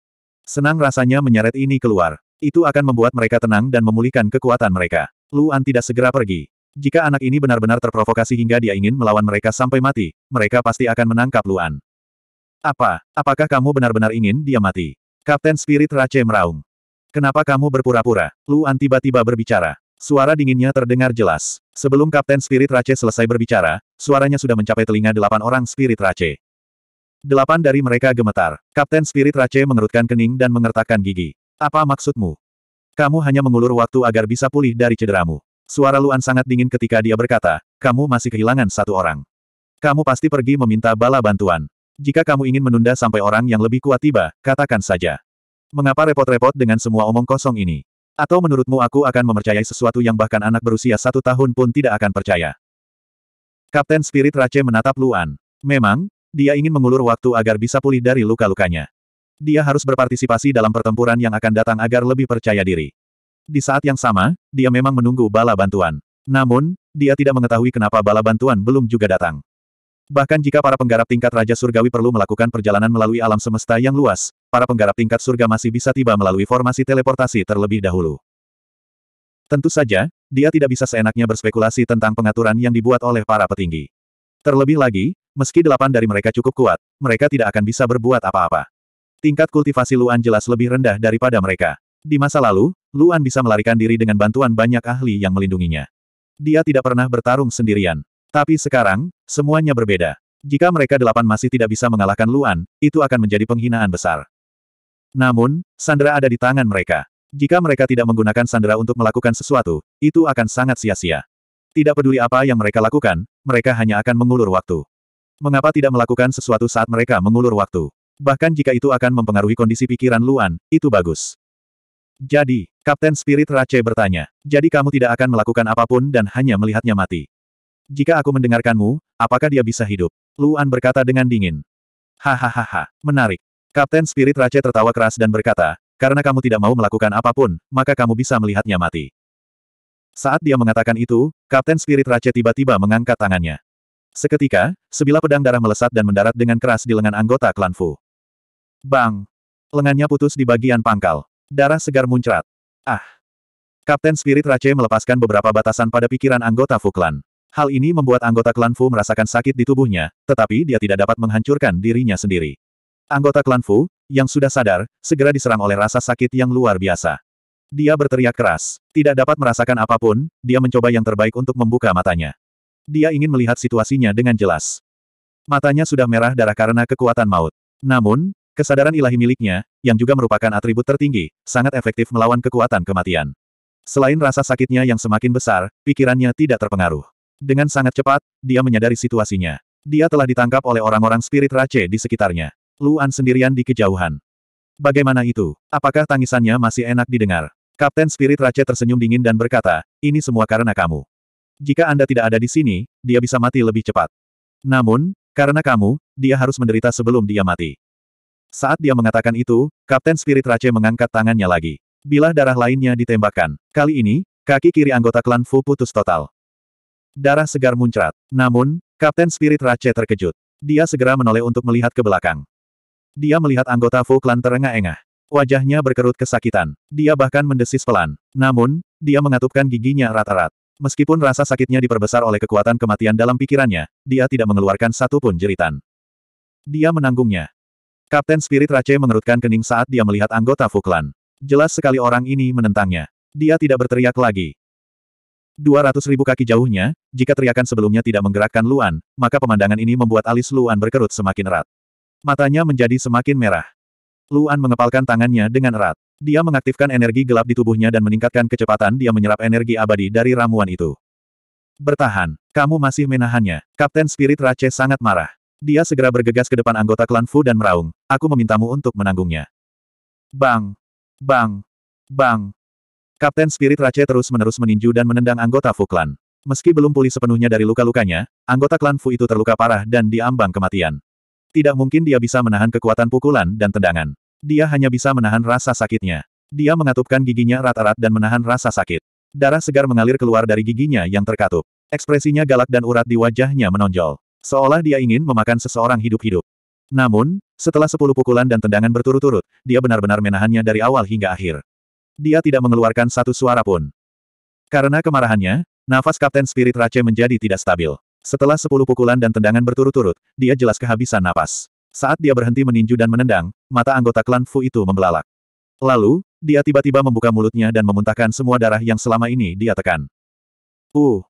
Senang rasanya menyeret ini keluar. Itu akan membuat mereka tenang dan memulihkan kekuatan mereka. Luan tidak segera pergi. Jika anak ini benar-benar terprovokasi hingga dia ingin melawan mereka sampai mati, mereka pasti akan menangkap Luan. Apa? Apakah kamu benar-benar ingin dia mati? Kapten Spirit Rache meraung. Kenapa kamu berpura-pura? Luan tiba-tiba berbicara. Suara dinginnya terdengar jelas. Sebelum Kapten Spirit Rache selesai berbicara, suaranya sudah mencapai telinga delapan orang Spirit Rache. Delapan dari mereka gemetar. Kapten Spirit Rache mengerutkan kening dan mengertakkan gigi. Apa maksudmu? Kamu hanya mengulur waktu agar bisa pulih dari cederamu. Suara Luan sangat dingin ketika dia berkata, kamu masih kehilangan satu orang. Kamu pasti pergi meminta bala bantuan. Jika kamu ingin menunda sampai orang yang lebih kuat tiba, katakan saja. Mengapa repot-repot dengan semua omong kosong ini? Atau menurutmu aku akan mempercayai sesuatu yang bahkan anak berusia satu tahun pun tidak akan percaya? Kapten Spirit Rache menatap Luan. Memang, dia ingin mengulur waktu agar bisa pulih dari luka-lukanya. Dia harus berpartisipasi dalam pertempuran yang akan datang agar lebih percaya diri. Di saat yang sama, dia memang menunggu bala bantuan. Namun, dia tidak mengetahui kenapa bala bantuan belum juga datang. Bahkan jika para penggarap tingkat Raja Surgawi perlu melakukan perjalanan melalui alam semesta yang luas, para penggarap tingkat surga masih bisa tiba melalui formasi teleportasi terlebih dahulu. Tentu saja, dia tidak bisa seenaknya berspekulasi tentang pengaturan yang dibuat oleh para petinggi. Terlebih lagi, meski delapan dari mereka cukup kuat, mereka tidak akan bisa berbuat apa-apa. Tingkat kultivasi Luan jelas lebih rendah daripada mereka. Di masa lalu, Luan bisa melarikan diri dengan bantuan banyak ahli yang melindunginya. Dia tidak pernah bertarung sendirian. Tapi sekarang, semuanya berbeda. Jika mereka delapan masih tidak bisa mengalahkan Luan, itu akan menjadi penghinaan besar. Namun, Sandra ada di tangan mereka. Jika mereka tidak menggunakan Sandra untuk melakukan sesuatu, itu akan sangat sia-sia. Tidak peduli apa yang mereka lakukan, mereka hanya akan mengulur waktu. Mengapa tidak melakukan sesuatu saat mereka mengulur waktu? Bahkan jika itu akan mempengaruhi kondisi pikiran Luan, itu bagus. Jadi, Kapten Spirit Rache bertanya, jadi kamu tidak akan melakukan apapun dan hanya melihatnya mati. Jika aku mendengarkanmu, apakah dia bisa hidup? Luan berkata dengan dingin. Hahaha, menarik. Kapten Spirit Rache tertawa keras dan berkata, karena kamu tidak mau melakukan apapun, maka kamu bisa melihatnya mati. Saat dia mengatakan itu, Kapten Spirit Rache tiba-tiba mengangkat tangannya. Seketika, sebilah pedang darah melesat dan mendarat dengan keras di lengan anggota klan Fu. Bang! Lengannya putus di bagian pangkal. Darah segar muncrat. Ah! Kapten Spirit Rac'e melepaskan beberapa batasan pada pikiran anggota Fu Klan. Hal ini membuat anggota klan Fu merasakan sakit di tubuhnya, tetapi dia tidak dapat menghancurkan dirinya sendiri. Anggota klan Fu, yang sudah sadar, segera diserang oleh rasa sakit yang luar biasa. Dia berteriak keras, tidak dapat merasakan apapun, dia mencoba yang terbaik untuk membuka matanya. Dia ingin melihat situasinya dengan jelas. Matanya sudah merah darah karena kekuatan maut. Namun, Kesadaran ilahi miliknya, yang juga merupakan atribut tertinggi, sangat efektif melawan kekuatan kematian. Selain rasa sakitnya yang semakin besar, pikirannya tidak terpengaruh. Dengan sangat cepat, dia menyadari situasinya. Dia telah ditangkap oleh orang-orang spirit race di sekitarnya. Luan sendirian di kejauhan. Bagaimana itu? Apakah tangisannya masih enak didengar? Kapten Spirit Race tersenyum dingin dan berkata, ini semua karena kamu. Jika Anda tidak ada di sini, dia bisa mati lebih cepat. Namun, karena kamu, dia harus menderita sebelum dia mati. Saat dia mengatakan itu, Kapten Spirit Rache mengangkat tangannya lagi. Bilah darah lainnya ditembakkan. Kali ini, kaki kiri anggota klan Fu putus total. Darah segar muncrat. Namun, Kapten Spirit Rache terkejut. Dia segera menoleh untuk melihat ke belakang. Dia melihat anggota Fu klan terengah-engah. Wajahnya berkerut kesakitan. Dia bahkan mendesis pelan. Namun, dia mengatupkan giginya rat-rat. Meskipun rasa sakitnya diperbesar oleh kekuatan kematian dalam pikirannya, dia tidak mengeluarkan satu pun jeritan. Dia menanggungnya. Kapten Spirit Rache mengerutkan kening saat dia melihat anggota Fuklan. Jelas sekali orang ini menentangnya. Dia tidak berteriak lagi. 200 ribu kaki jauhnya, jika teriakan sebelumnya tidak menggerakkan Luan, maka pemandangan ini membuat alis Luan berkerut semakin erat. Matanya menjadi semakin merah. Luan mengepalkan tangannya dengan erat. Dia mengaktifkan energi gelap di tubuhnya dan meningkatkan kecepatan dia menyerap energi abadi dari ramuan itu. Bertahan, kamu masih menahannya. Kapten Spirit Rache sangat marah. Dia segera bergegas ke depan anggota klan Fu dan meraung, aku memintamu untuk menanggungnya. Bang! Bang! Bang! Kapten Spirit Rache terus-menerus meninju dan menendang anggota Fu klan. Meski belum pulih sepenuhnya dari luka-lukanya, anggota klan Fu itu terluka parah dan diambang kematian. Tidak mungkin dia bisa menahan kekuatan pukulan dan tendangan. Dia hanya bisa menahan rasa sakitnya. Dia mengatupkan giginya rata rat dan menahan rasa sakit. Darah segar mengalir keluar dari giginya yang terkatup. Ekspresinya galak dan urat di wajahnya menonjol. Seolah dia ingin memakan seseorang hidup-hidup. Namun, setelah sepuluh pukulan dan tendangan berturut-turut, dia benar-benar menahannya dari awal hingga akhir. Dia tidak mengeluarkan satu suara pun. Karena kemarahannya, nafas Kapten Spirit Race menjadi tidak stabil. Setelah sepuluh pukulan dan tendangan berturut-turut, dia jelas kehabisan napas. Saat dia berhenti meninju dan menendang, mata anggota klan Fu itu membelalak. Lalu, dia tiba-tiba membuka mulutnya dan memuntahkan semua darah yang selama ini dia tekan. Uh,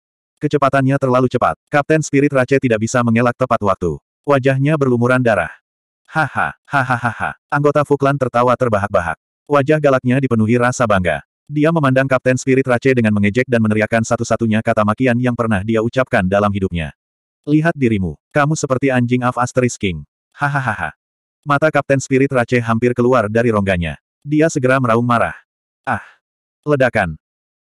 Kecepatannya terlalu cepat. Kapten Spirit Rache tidak bisa mengelak tepat waktu. Wajahnya berlumuran darah. Haha, hahaha. Anggota Fuklan tertawa terbahak-bahak. Wajah galaknya dipenuhi rasa bangga. Dia memandang Kapten Spirit Rache dengan mengejek dan meneriakkan satu-satunya kata makian yang pernah dia ucapkan dalam hidupnya. Lihat dirimu, kamu seperti anjing Af Asterisk King. Hahaha. Mata Kapten Spirit Rache hampir keluar dari rongganya. Dia segera meraung marah. Ah! Ledakan.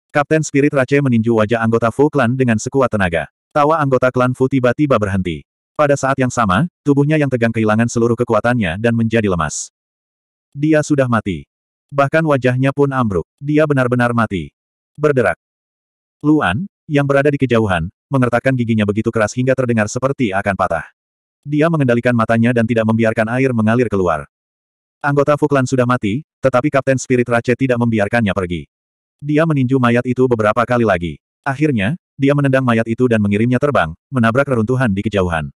Kapten Spirit Rache meninju wajah anggota Fu Clan dengan sekuat tenaga. Tawa anggota klan Fu tiba-tiba berhenti. Pada saat yang sama, tubuhnya yang tegang kehilangan seluruh kekuatannya dan menjadi lemas. Dia sudah mati. Bahkan wajahnya pun ambruk. Dia benar-benar mati. Berderak. Luan, yang berada di kejauhan, mengertakkan giginya begitu keras hingga terdengar seperti akan patah. Dia mengendalikan matanya dan tidak membiarkan air mengalir keluar. Anggota Fuklan sudah mati, tetapi Kapten Spirit Rache tidak membiarkannya pergi. Dia meninju mayat itu beberapa kali lagi. Akhirnya, dia menendang mayat itu dan mengirimnya terbang, menabrak reruntuhan di kejauhan.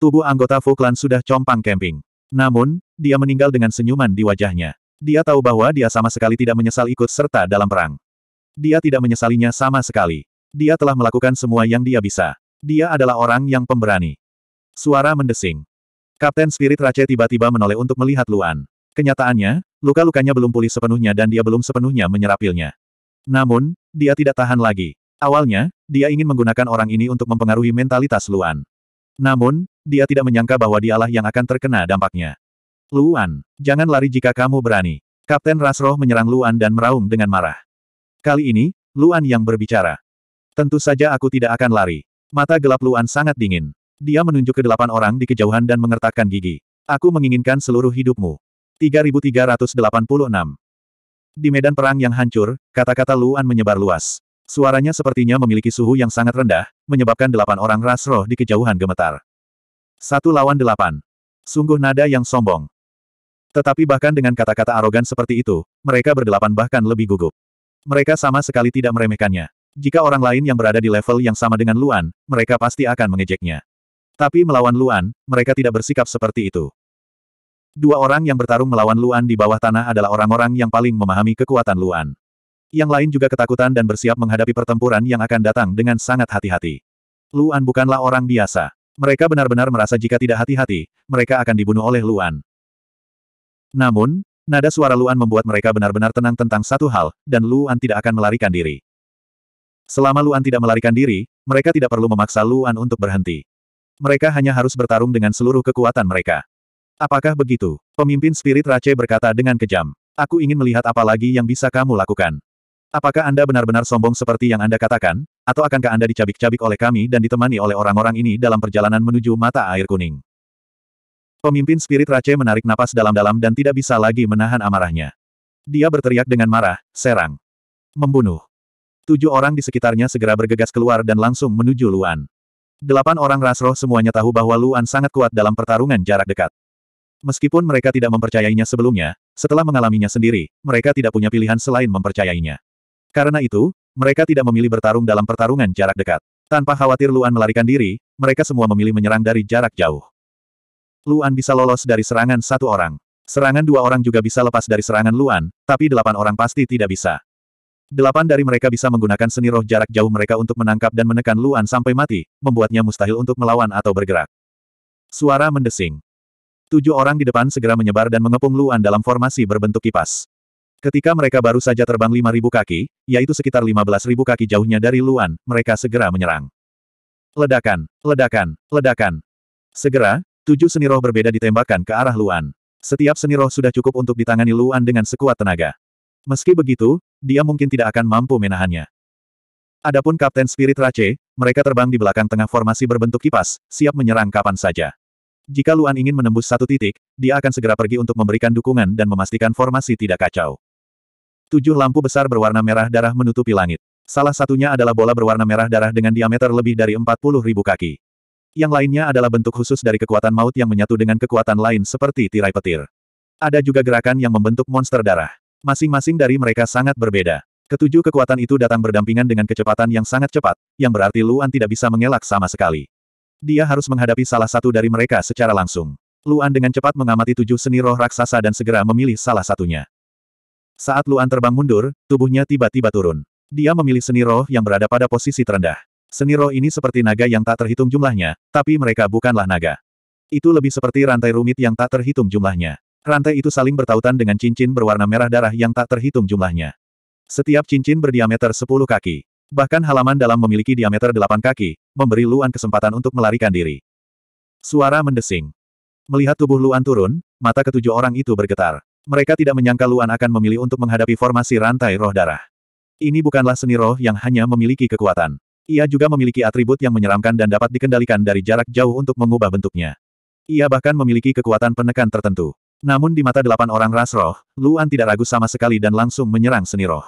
Tubuh anggota Fu sudah compang camping. Namun, dia meninggal dengan senyuman di wajahnya. Dia tahu bahwa dia sama sekali tidak menyesal ikut serta dalam perang. Dia tidak menyesalinya sama sekali. Dia telah melakukan semua yang dia bisa. Dia adalah orang yang pemberani. Suara mendesing. Kapten Spirit Rache tiba-tiba menoleh untuk melihat Luan. Kenyataannya, Luka-lukanya belum pulih sepenuhnya dan dia belum sepenuhnya menyerap pilnya. Namun, dia tidak tahan lagi. Awalnya, dia ingin menggunakan orang ini untuk mempengaruhi mentalitas Luan. Namun, dia tidak menyangka bahwa dialah yang akan terkena dampaknya. Luan, jangan lari jika kamu berani. Kapten Rasroh menyerang Luan dan meraung dengan marah. Kali ini, Luan yang berbicara. Tentu saja aku tidak akan lari. Mata gelap Luan sangat dingin. Dia menunjuk ke delapan orang di kejauhan dan mengertakkan gigi. Aku menginginkan seluruh hidupmu. 3386. Di medan perang yang hancur, kata-kata Luan menyebar luas. Suaranya sepertinya memiliki suhu yang sangat rendah, menyebabkan delapan orang Rasroh di kejauhan gemetar. Satu lawan delapan. Sungguh nada yang sombong. Tetapi bahkan dengan kata-kata arogan seperti itu, mereka berdelapan bahkan lebih gugup. Mereka sama sekali tidak meremehkannya. Jika orang lain yang berada di level yang sama dengan Luan, mereka pasti akan mengejeknya. Tapi melawan Luan, mereka tidak bersikap seperti itu. Dua orang yang bertarung melawan Luan di bawah tanah adalah orang-orang yang paling memahami kekuatan Luan. Yang lain juga ketakutan dan bersiap menghadapi pertempuran yang akan datang dengan sangat hati-hati. Luan bukanlah orang biasa. Mereka benar-benar merasa jika tidak hati-hati, mereka akan dibunuh oleh Luan. Namun, nada suara Luan membuat mereka benar-benar tenang tentang satu hal, dan Luan tidak akan melarikan diri. Selama Luan tidak melarikan diri, mereka tidak perlu memaksa Luan untuk berhenti. Mereka hanya harus bertarung dengan seluruh kekuatan mereka. Apakah begitu? Pemimpin spirit Rache berkata dengan kejam. Aku ingin melihat apa lagi yang bisa kamu lakukan. Apakah Anda benar-benar sombong seperti yang Anda katakan, atau akankah Anda dicabik-cabik oleh kami dan ditemani oleh orang-orang ini dalam perjalanan menuju mata air kuning? Pemimpin spirit Rache menarik napas dalam-dalam dan tidak bisa lagi menahan amarahnya. Dia berteriak dengan marah, serang. Membunuh. Tujuh orang di sekitarnya segera bergegas keluar dan langsung menuju Luan. Delapan orang rasroh semuanya tahu bahwa Luan sangat kuat dalam pertarungan jarak dekat. Meskipun mereka tidak mempercayainya sebelumnya, setelah mengalaminya sendiri, mereka tidak punya pilihan selain mempercayainya. Karena itu, mereka tidak memilih bertarung dalam pertarungan jarak dekat. Tanpa khawatir Luan melarikan diri, mereka semua memilih menyerang dari jarak jauh. Luan bisa lolos dari serangan satu orang. Serangan dua orang juga bisa lepas dari serangan Luan, tapi delapan orang pasti tidak bisa. Delapan dari mereka bisa menggunakan seni roh jarak jauh mereka untuk menangkap dan menekan Luan sampai mati, membuatnya mustahil untuk melawan atau bergerak. Suara mendesing. Tujuh orang di depan segera menyebar dan mengepung Luan dalam formasi berbentuk kipas. Ketika mereka baru saja terbang 5.000 kaki, yaitu sekitar 15.000 kaki jauhnya dari Luan, mereka segera menyerang. Ledakan, ledakan, ledakan. Segera, tujuh seni roh berbeda ditembakkan ke arah Luan. Setiap seni roh sudah cukup untuk ditangani Luan dengan sekuat tenaga. Meski begitu, dia mungkin tidak akan mampu menahannya. Adapun Kapten Spirit Rache, mereka terbang di belakang tengah formasi berbentuk kipas, siap menyerang kapan saja. Jika Luan ingin menembus satu titik, dia akan segera pergi untuk memberikan dukungan dan memastikan formasi tidak kacau. Tujuh lampu besar berwarna merah darah menutupi langit. Salah satunya adalah bola berwarna merah darah dengan diameter lebih dari 40 ribu kaki. Yang lainnya adalah bentuk khusus dari kekuatan maut yang menyatu dengan kekuatan lain seperti tirai petir. Ada juga gerakan yang membentuk monster darah. Masing-masing dari mereka sangat berbeda. Ketujuh kekuatan itu datang berdampingan dengan kecepatan yang sangat cepat, yang berarti Luan tidak bisa mengelak sama sekali. Dia harus menghadapi salah satu dari mereka secara langsung. Luan dengan cepat mengamati tujuh seni roh raksasa dan segera memilih salah satunya. Saat Luan terbang mundur, tubuhnya tiba-tiba turun. Dia memilih seni roh yang berada pada posisi terendah. Seni roh ini seperti naga yang tak terhitung jumlahnya, tapi mereka bukanlah naga. Itu lebih seperti rantai rumit yang tak terhitung jumlahnya. Rantai itu saling bertautan dengan cincin berwarna merah darah yang tak terhitung jumlahnya. Setiap cincin berdiameter 10 kaki. Bahkan halaman dalam memiliki diameter delapan kaki, memberi Luan kesempatan untuk melarikan diri. Suara mendesing. Melihat tubuh Luan turun, mata ketujuh orang itu bergetar. Mereka tidak menyangka Luan akan memilih untuk menghadapi formasi rantai roh darah. Ini bukanlah seni roh yang hanya memiliki kekuatan. Ia juga memiliki atribut yang menyeramkan dan dapat dikendalikan dari jarak jauh untuk mengubah bentuknya. Ia bahkan memiliki kekuatan penekan tertentu. Namun di mata delapan orang ras roh, Luan tidak ragu sama sekali dan langsung menyerang seni roh.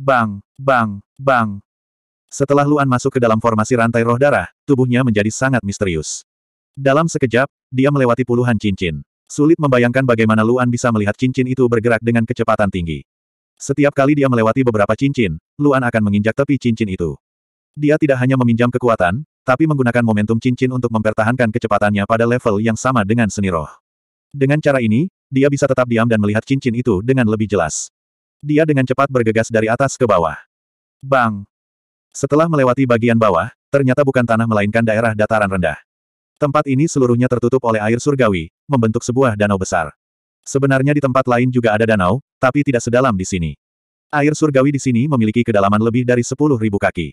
Bang! Bang, bang. Setelah Luan masuk ke dalam formasi rantai roh darah, tubuhnya menjadi sangat misterius. Dalam sekejap, dia melewati puluhan cincin. Sulit membayangkan bagaimana Luan bisa melihat cincin itu bergerak dengan kecepatan tinggi. Setiap kali dia melewati beberapa cincin, Luan akan menginjak tepi cincin itu. Dia tidak hanya meminjam kekuatan, tapi menggunakan momentum cincin untuk mempertahankan kecepatannya pada level yang sama dengan seni roh. Dengan cara ini, dia bisa tetap diam dan melihat cincin itu dengan lebih jelas. Dia dengan cepat bergegas dari atas ke bawah. Bang! Setelah melewati bagian bawah, ternyata bukan tanah melainkan daerah dataran rendah. Tempat ini seluruhnya tertutup oleh air surgawi, membentuk sebuah danau besar. Sebenarnya di tempat lain juga ada danau, tapi tidak sedalam di sini. Air surgawi di sini memiliki kedalaman lebih dari 10.000 kaki.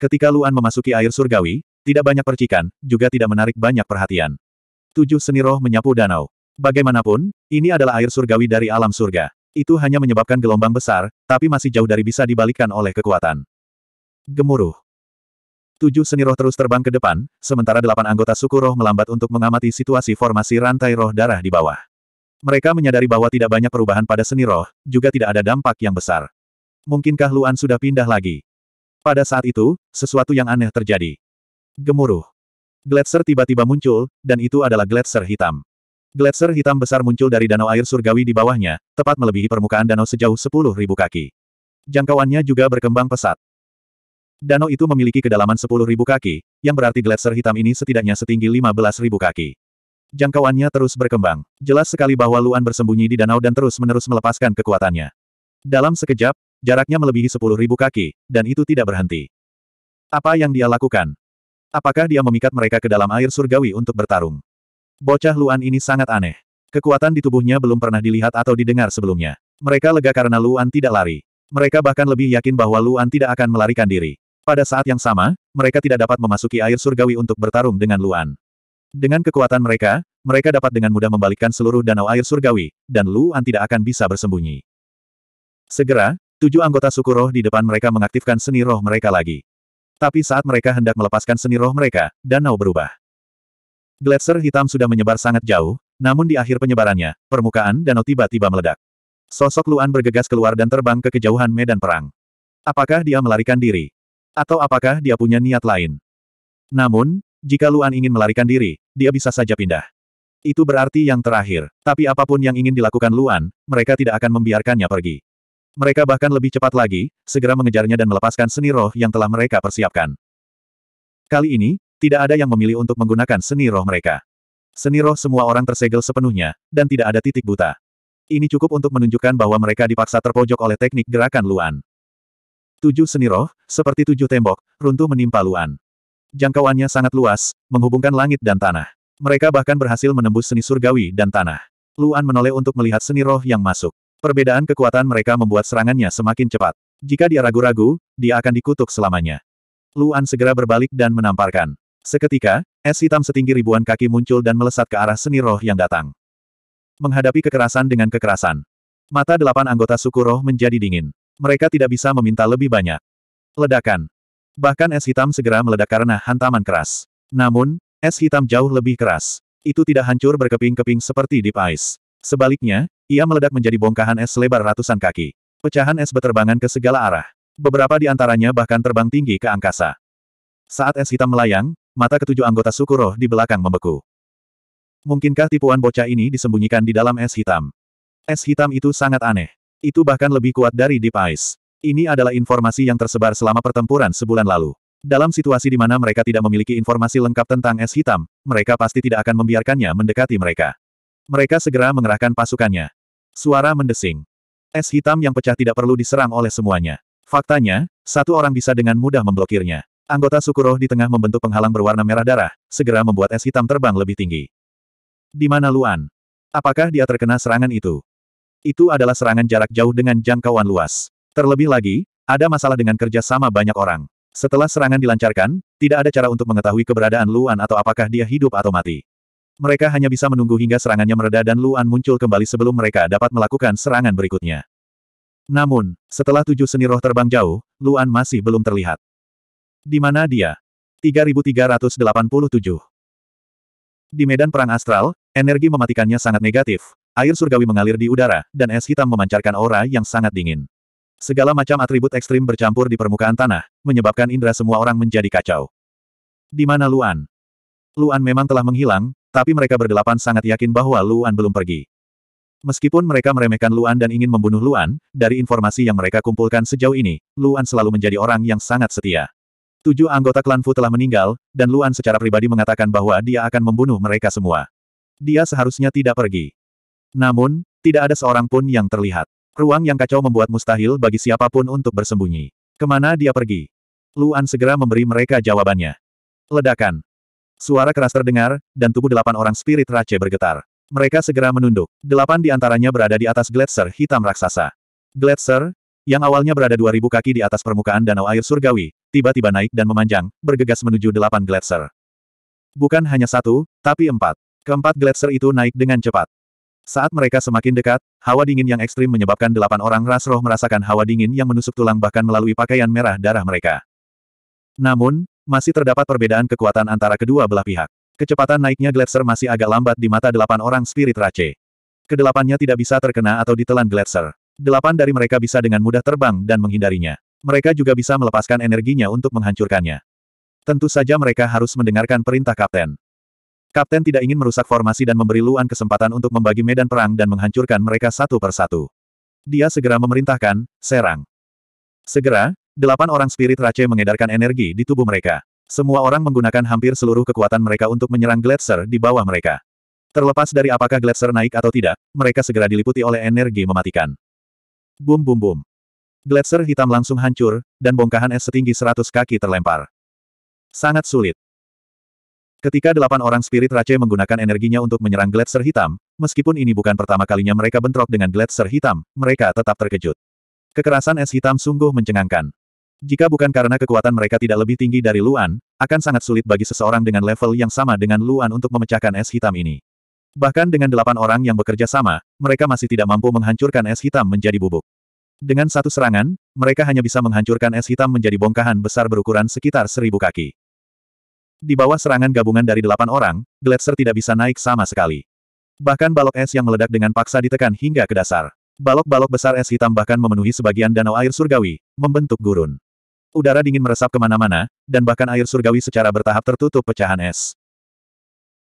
Ketika Luan memasuki air surgawi, tidak banyak percikan, juga tidak menarik banyak perhatian. Tujuh seni roh menyapu danau. Bagaimanapun, ini adalah air surgawi dari alam surga. Itu hanya menyebabkan gelombang besar, tapi masih jauh dari bisa dibalikan oleh kekuatan. Gemuruh. Tujuh seni roh terus terbang ke depan, sementara delapan anggota suku roh melambat untuk mengamati situasi formasi rantai roh darah di bawah. Mereka menyadari bahwa tidak banyak perubahan pada seni roh, juga tidak ada dampak yang besar. Mungkinkah Luan sudah pindah lagi? Pada saat itu, sesuatu yang aneh terjadi. Gemuruh. Gletser tiba-tiba muncul, dan itu adalah gletser hitam. Gletser hitam besar muncul dari danau air surgawi di bawahnya, tepat melebihi permukaan danau sejauh 10.000 kaki. Jangkauannya juga berkembang pesat. Danau itu memiliki kedalaman 10.000 kaki, yang berarti gletser hitam ini setidaknya setinggi 15.000 kaki. Jangkauannya terus berkembang. Jelas sekali bahwa Luan bersembunyi di danau dan terus-menerus melepaskan kekuatannya. Dalam sekejap, jaraknya melebihi 10.000 kaki, dan itu tidak berhenti. Apa yang dia lakukan? Apakah dia memikat mereka ke dalam air surgawi untuk bertarung? Bocah Luan ini sangat aneh. Kekuatan di tubuhnya belum pernah dilihat atau didengar sebelumnya. Mereka lega karena Luan tidak lari. Mereka bahkan lebih yakin bahwa Luan tidak akan melarikan diri. Pada saat yang sama, mereka tidak dapat memasuki air surgawi untuk bertarung dengan Luan. Dengan kekuatan mereka, mereka dapat dengan mudah membalikkan seluruh danau air surgawi, dan Luan tidak akan bisa bersembunyi. Segera, tujuh anggota suku roh di depan mereka mengaktifkan seni roh mereka lagi. Tapi saat mereka hendak melepaskan seni roh mereka, danau berubah. Gletser hitam sudah menyebar sangat jauh, namun di akhir penyebarannya, permukaan danau tiba-tiba meledak. Sosok Luan bergegas keluar dan terbang ke kejauhan medan perang. Apakah dia melarikan diri? Atau apakah dia punya niat lain? Namun, jika Luan ingin melarikan diri, dia bisa saja pindah. Itu berarti yang terakhir, tapi apapun yang ingin dilakukan Luan, mereka tidak akan membiarkannya pergi. Mereka bahkan lebih cepat lagi, segera mengejarnya dan melepaskan seni roh yang telah mereka persiapkan. Kali ini, tidak ada yang memilih untuk menggunakan seni roh mereka. Seni roh semua orang tersegel sepenuhnya, dan tidak ada titik buta. Ini cukup untuk menunjukkan bahwa mereka dipaksa terpojok oleh teknik gerakan Luan. Tujuh seni roh, seperti tujuh tembok, runtuh menimpa Luan. Jangkauannya sangat luas, menghubungkan langit dan tanah. Mereka bahkan berhasil menembus seni surgawi dan tanah. Luan menoleh untuk melihat seni roh yang masuk. Perbedaan kekuatan mereka membuat serangannya semakin cepat. Jika dia ragu-ragu, dia akan dikutuk selamanya. Luan segera berbalik dan menamparkan. Seketika, es hitam setinggi ribuan kaki muncul dan melesat ke arah seni roh yang datang. Menghadapi kekerasan dengan kekerasan. Mata delapan anggota suku roh menjadi dingin. Mereka tidak bisa meminta lebih banyak. Ledakan. Bahkan es hitam segera meledak karena hantaman keras. Namun, es hitam jauh lebih keras. Itu tidak hancur berkeping-keping seperti deep ice. Sebaliknya, ia meledak menjadi bongkahan es lebar ratusan kaki. Pecahan es beterbangan ke segala arah. Beberapa di antaranya bahkan terbang tinggi ke angkasa. Saat es hitam melayang, mata ketujuh anggota suku roh di belakang membeku. Mungkinkah tipuan bocah ini disembunyikan di dalam es hitam? Es hitam itu sangat aneh. Itu bahkan lebih kuat dari Deep Ice. Ini adalah informasi yang tersebar selama pertempuran sebulan lalu. Dalam situasi di mana mereka tidak memiliki informasi lengkap tentang es hitam, mereka pasti tidak akan membiarkannya mendekati mereka. Mereka segera mengerahkan pasukannya. Suara mendesing. Es hitam yang pecah tidak perlu diserang oleh semuanya. Faktanya, satu orang bisa dengan mudah memblokirnya. Anggota suku roh di tengah membentuk penghalang berwarna merah darah, segera membuat es hitam terbang lebih tinggi. Di mana Luan? Apakah dia terkena serangan itu? Itu adalah serangan jarak jauh dengan jangkauan luas. Terlebih lagi, ada masalah dengan kerja sama banyak orang. Setelah serangan dilancarkan, tidak ada cara untuk mengetahui keberadaan Luan atau apakah dia hidup atau mati. Mereka hanya bisa menunggu hingga serangannya mereda dan Luan muncul kembali sebelum mereka dapat melakukan serangan berikutnya. Namun, setelah tujuh seni roh terbang jauh, Luan masih belum terlihat. Di mana dia? 3387. Di medan perang astral, energi mematikannya sangat negatif. Air surgawi mengalir di udara, dan es hitam memancarkan aura yang sangat dingin. Segala macam atribut ekstrim bercampur di permukaan tanah, menyebabkan indera semua orang menjadi kacau. Di mana Luan? Luan memang telah menghilang, tapi mereka berdelapan sangat yakin bahwa Luan belum pergi. Meskipun mereka meremehkan Luan dan ingin membunuh Luan, dari informasi yang mereka kumpulkan sejauh ini, Luan selalu menjadi orang yang sangat setia. Tujuh anggota klan Fu telah meninggal, dan Luan secara pribadi mengatakan bahwa dia akan membunuh mereka semua. Dia seharusnya tidak pergi. Namun, tidak ada seorang pun yang terlihat. Ruang yang kacau membuat mustahil bagi siapapun untuk bersembunyi. Kemana dia pergi? Luan segera memberi mereka jawabannya. Ledakan. Suara keras terdengar, dan tubuh delapan orang spirit race bergetar. Mereka segera menunduk. Delapan di antaranya berada di atas gletser hitam raksasa. Gletser, yang awalnya berada 2000 kaki di atas permukaan danau air surgawi, tiba-tiba naik dan memanjang, bergegas menuju delapan gletser. Bukan hanya satu, tapi empat. Keempat gletser itu naik dengan cepat. Saat mereka semakin dekat, hawa dingin yang ekstrim menyebabkan delapan orang ras roh merasakan hawa dingin yang menusuk tulang bahkan melalui pakaian merah darah mereka. Namun, masih terdapat perbedaan kekuatan antara kedua belah pihak. Kecepatan naiknya gletser masih agak lambat di mata delapan orang spirit race. Kedelapannya tidak bisa terkena atau ditelan gletser delapan dari mereka bisa dengan mudah terbang dan menghindarinya. Mereka juga bisa melepaskan energinya untuk menghancurkannya. Tentu saja mereka harus mendengarkan perintah kapten. Kapten tidak ingin merusak formasi dan memberi Luan kesempatan untuk membagi medan perang dan menghancurkan mereka satu persatu. Dia segera memerintahkan, serang. Segera, delapan orang spirit race mengedarkan energi di tubuh mereka. Semua orang menggunakan hampir seluruh kekuatan mereka untuk menyerang Gletser di bawah mereka. Terlepas dari apakah Gletser naik atau tidak, mereka segera diliputi oleh energi mematikan. Bum bum bum. Gletser hitam langsung hancur, dan bongkahan es setinggi 100 kaki terlempar. Sangat sulit. Ketika delapan orang spirit Rache menggunakan energinya untuk menyerang gletser hitam, meskipun ini bukan pertama kalinya mereka bentrok dengan gletser hitam, mereka tetap terkejut. Kekerasan es hitam sungguh mencengangkan. Jika bukan karena kekuatan mereka tidak lebih tinggi dari Luan, akan sangat sulit bagi seseorang dengan level yang sama dengan Luan untuk memecahkan es hitam ini. Bahkan dengan delapan orang yang bekerja sama, mereka masih tidak mampu menghancurkan es hitam menjadi bubuk. Dengan satu serangan, mereka hanya bisa menghancurkan es hitam menjadi bongkahan besar berukuran sekitar seribu kaki. Di bawah serangan gabungan dari delapan orang, Gletser tidak bisa naik sama sekali. Bahkan balok es yang meledak dengan paksa ditekan hingga ke dasar. Balok-balok besar es hitam bahkan memenuhi sebagian danau air surgawi, membentuk gurun. Udara dingin meresap kemana-mana, dan bahkan air surgawi secara bertahap tertutup pecahan es.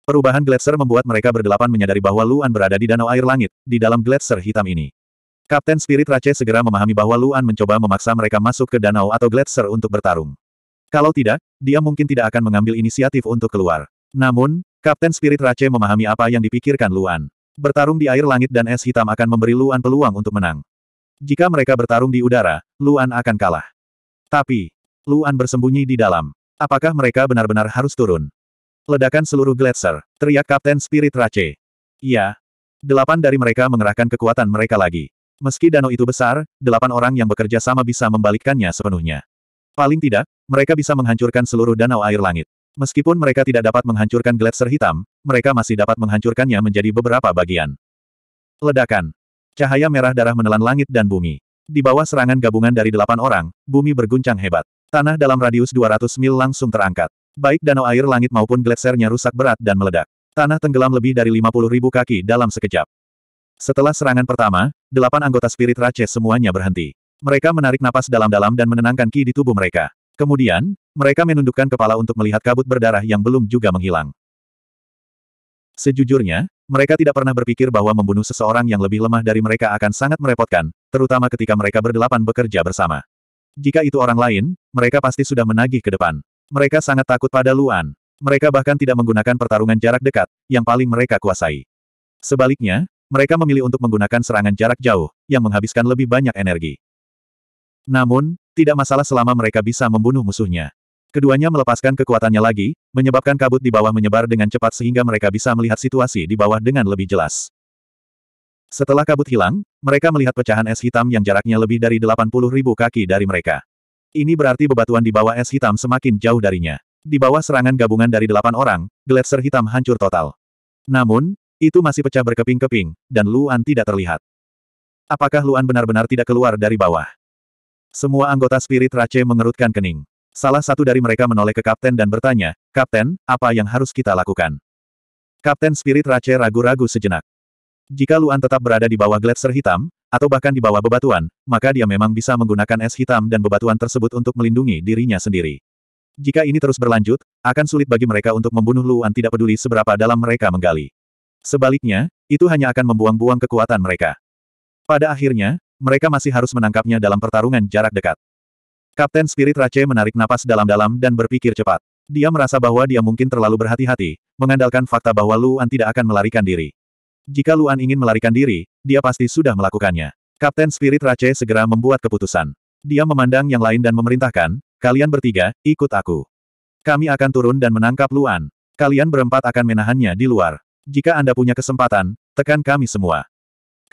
Perubahan gletser membuat mereka berdelapan menyadari bahwa Luan berada di danau air langit, di dalam gletser hitam ini. Kapten Spirit Rache segera memahami bahwa Luan mencoba memaksa mereka masuk ke danau atau gletser untuk bertarung. Kalau tidak, dia mungkin tidak akan mengambil inisiatif untuk keluar. Namun, Kapten Spirit Rache memahami apa yang dipikirkan Luan. Bertarung di air langit dan es hitam akan memberi Luan peluang untuk menang. Jika mereka bertarung di udara, Luan akan kalah. Tapi, Luan bersembunyi di dalam. Apakah mereka benar-benar harus turun? Ledakan seluruh gletser, teriak Kapten Spirit Rache. Iya. Delapan dari mereka mengerahkan kekuatan mereka lagi. Meski danau itu besar, delapan orang yang bekerja sama bisa membalikkannya sepenuhnya. Paling tidak, mereka bisa menghancurkan seluruh danau air langit. Meskipun mereka tidak dapat menghancurkan gletser hitam, mereka masih dapat menghancurkannya menjadi beberapa bagian. Ledakan. Cahaya merah darah menelan langit dan bumi. Di bawah serangan gabungan dari delapan orang, bumi berguncang hebat. Tanah dalam radius 200 mil langsung terangkat. Baik danau air langit maupun gletsernya rusak berat dan meledak. Tanah tenggelam lebih dari 50 ribu kaki dalam sekejap. Setelah serangan pertama, delapan anggota spirit Rache semuanya berhenti. Mereka menarik napas dalam-dalam dan menenangkan ki di tubuh mereka. Kemudian, mereka menundukkan kepala untuk melihat kabut berdarah yang belum juga menghilang. Sejujurnya, mereka tidak pernah berpikir bahwa membunuh seseorang yang lebih lemah dari mereka akan sangat merepotkan, terutama ketika mereka berdelapan bekerja bersama. Jika itu orang lain, mereka pasti sudah menagih ke depan. Mereka sangat takut pada Luan. Mereka bahkan tidak menggunakan pertarungan jarak dekat, yang paling mereka kuasai. Sebaliknya, mereka memilih untuk menggunakan serangan jarak jauh, yang menghabiskan lebih banyak energi. Namun, tidak masalah selama mereka bisa membunuh musuhnya. Keduanya melepaskan kekuatannya lagi, menyebabkan kabut di bawah menyebar dengan cepat sehingga mereka bisa melihat situasi di bawah dengan lebih jelas. Setelah kabut hilang, mereka melihat pecahan es hitam yang jaraknya lebih dari 80 ribu kaki dari mereka. Ini berarti bebatuan di bawah es hitam semakin jauh darinya. Di bawah serangan gabungan dari delapan orang, gletser hitam hancur total. Namun, itu masih pecah berkeping-keping, dan Luan tidak terlihat. Apakah Luan benar-benar tidak keluar dari bawah? Semua anggota spirit Rache mengerutkan kening. Salah satu dari mereka menoleh ke Kapten dan bertanya, Kapten, apa yang harus kita lakukan? Kapten Spirit Rache ragu-ragu sejenak. Jika Luan tetap berada di bawah gletser hitam, atau bahkan di bawah bebatuan, maka dia memang bisa menggunakan es hitam dan bebatuan tersebut untuk melindungi dirinya sendiri. Jika ini terus berlanjut, akan sulit bagi mereka untuk membunuh Luan tidak peduli seberapa dalam mereka menggali. Sebaliknya, itu hanya akan membuang-buang kekuatan mereka. Pada akhirnya, mereka masih harus menangkapnya dalam pertarungan jarak dekat. Kapten Spirit Rache menarik napas dalam-dalam dan berpikir cepat. Dia merasa bahwa dia mungkin terlalu berhati-hati, mengandalkan fakta bahwa Luan tidak akan melarikan diri. Jika Luan ingin melarikan diri, dia pasti sudah melakukannya. Kapten Spirit Rache segera membuat keputusan. Dia memandang yang lain dan memerintahkan, kalian bertiga, ikut aku. Kami akan turun dan menangkap Luan. Kalian berempat akan menahannya di luar. Jika Anda punya kesempatan, tekan kami semua.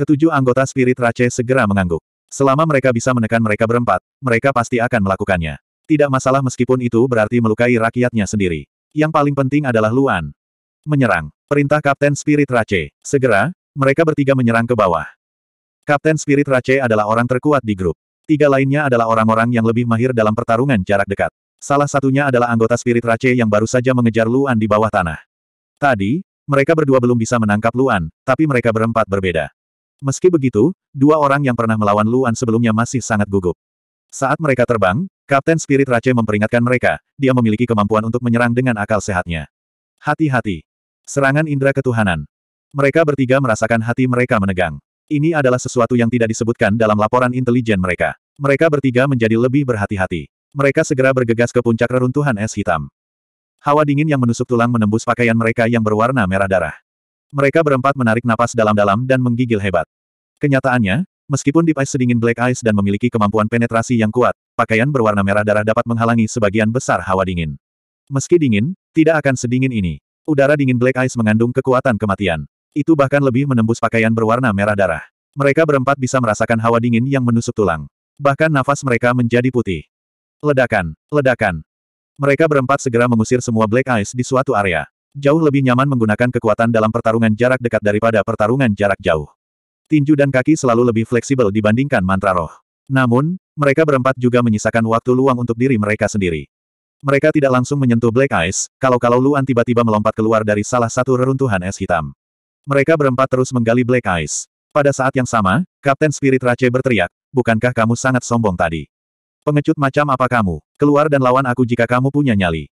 Ketujuh anggota Spirit Rache segera mengangguk. Selama mereka bisa menekan mereka berempat, mereka pasti akan melakukannya. Tidak masalah meskipun itu berarti melukai rakyatnya sendiri. Yang paling penting adalah Luan. Menyerang. Perintah Kapten Spirit Rache. Segera, mereka bertiga menyerang ke bawah. Kapten Spirit Rache adalah orang terkuat di grup. Tiga lainnya adalah orang-orang yang lebih mahir dalam pertarungan jarak dekat. Salah satunya adalah anggota Spirit Rache yang baru saja mengejar Luan di bawah tanah. Tadi, mereka berdua belum bisa menangkap Luan, tapi mereka berempat berbeda. Meski begitu, dua orang yang pernah melawan Luan sebelumnya masih sangat gugup. Saat mereka terbang, Kapten Spirit Rache memperingatkan mereka, dia memiliki kemampuan untuk menyerang dengan akal sehatnya. Hati-hati, Serangan Indra ketuhanan. Mereka bertiga merasakan hati mereka menegang. Ini adalah sesuatu yang tidak disebutkan dalam laporan intelijen mereka. Mereka bertiga menjadi lebih berhati-hati. Mereka segera bergegas ke puncak reruntuhan es hitam. Hawa dingin yang menusuk tulang menembus pakaian mereka yang berwarna merah darah. Mereka berempat menarik napas dalam-dalam dan menggigil hebat. Kenyataannya, meskipun di Ice sedingin Black Ice dan memiliki kemampuan penetrasi yang kuat, pakaian berwarna merah darah dapat menghalangi sebagian besar hawa dingin. Meski dingin, tidak akan sedingin ini. Udara dingin Black Ice mengandung kekuatan kematian. Itu bahkan lebih menembus pakaian berwarna merah darah. Mereka berempat bisa merasakan hawa dingin yang menusuk tulang. Bahkan nafas mereka menjadi putih. Ledakan, ledakan. Mereka berempat segera mengusir semua Black Ice di suatu area. Jauh lebih nyaman menggunakan kekuatan dalam pertarungan jarak dekat daripada pertarungan jarak jauh. Tinju dan kaki selalu lebih fleksibel dibandingkan mantra roh. Namun, mereka berempat juga menyisakan waktu luang untuk diri mereka sendiri. Mereka tidak langsung menyentuh Black Ice, kalau-kalau Luan tiba-tiba melompat keluar dari salah satu reruntuhan es hitam. Mereka berempat terus menggali Black Ice. Pada saat yang sama, Kapten Spirit Rache berteriak, bukankah kamu sangat sombong tadi? Pengecut macam apa kamu? Keluar dan lawan aku jika kamu punya nyali.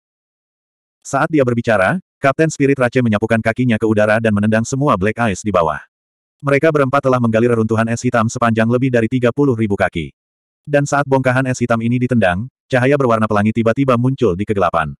Saat dia berbicara, Kapten Spirit Rache menyapukan kakinya ke udara dan menendang semua Black Ice di bawah. Mereka berempat telah menggali reruntuhan es hitam sepanjang lebih dari 30 ribu kaki. Dan saat bongkahan es hitam ini ditendang, cahaya berwarna pelangi tiba-tiba muncul di kegelapan.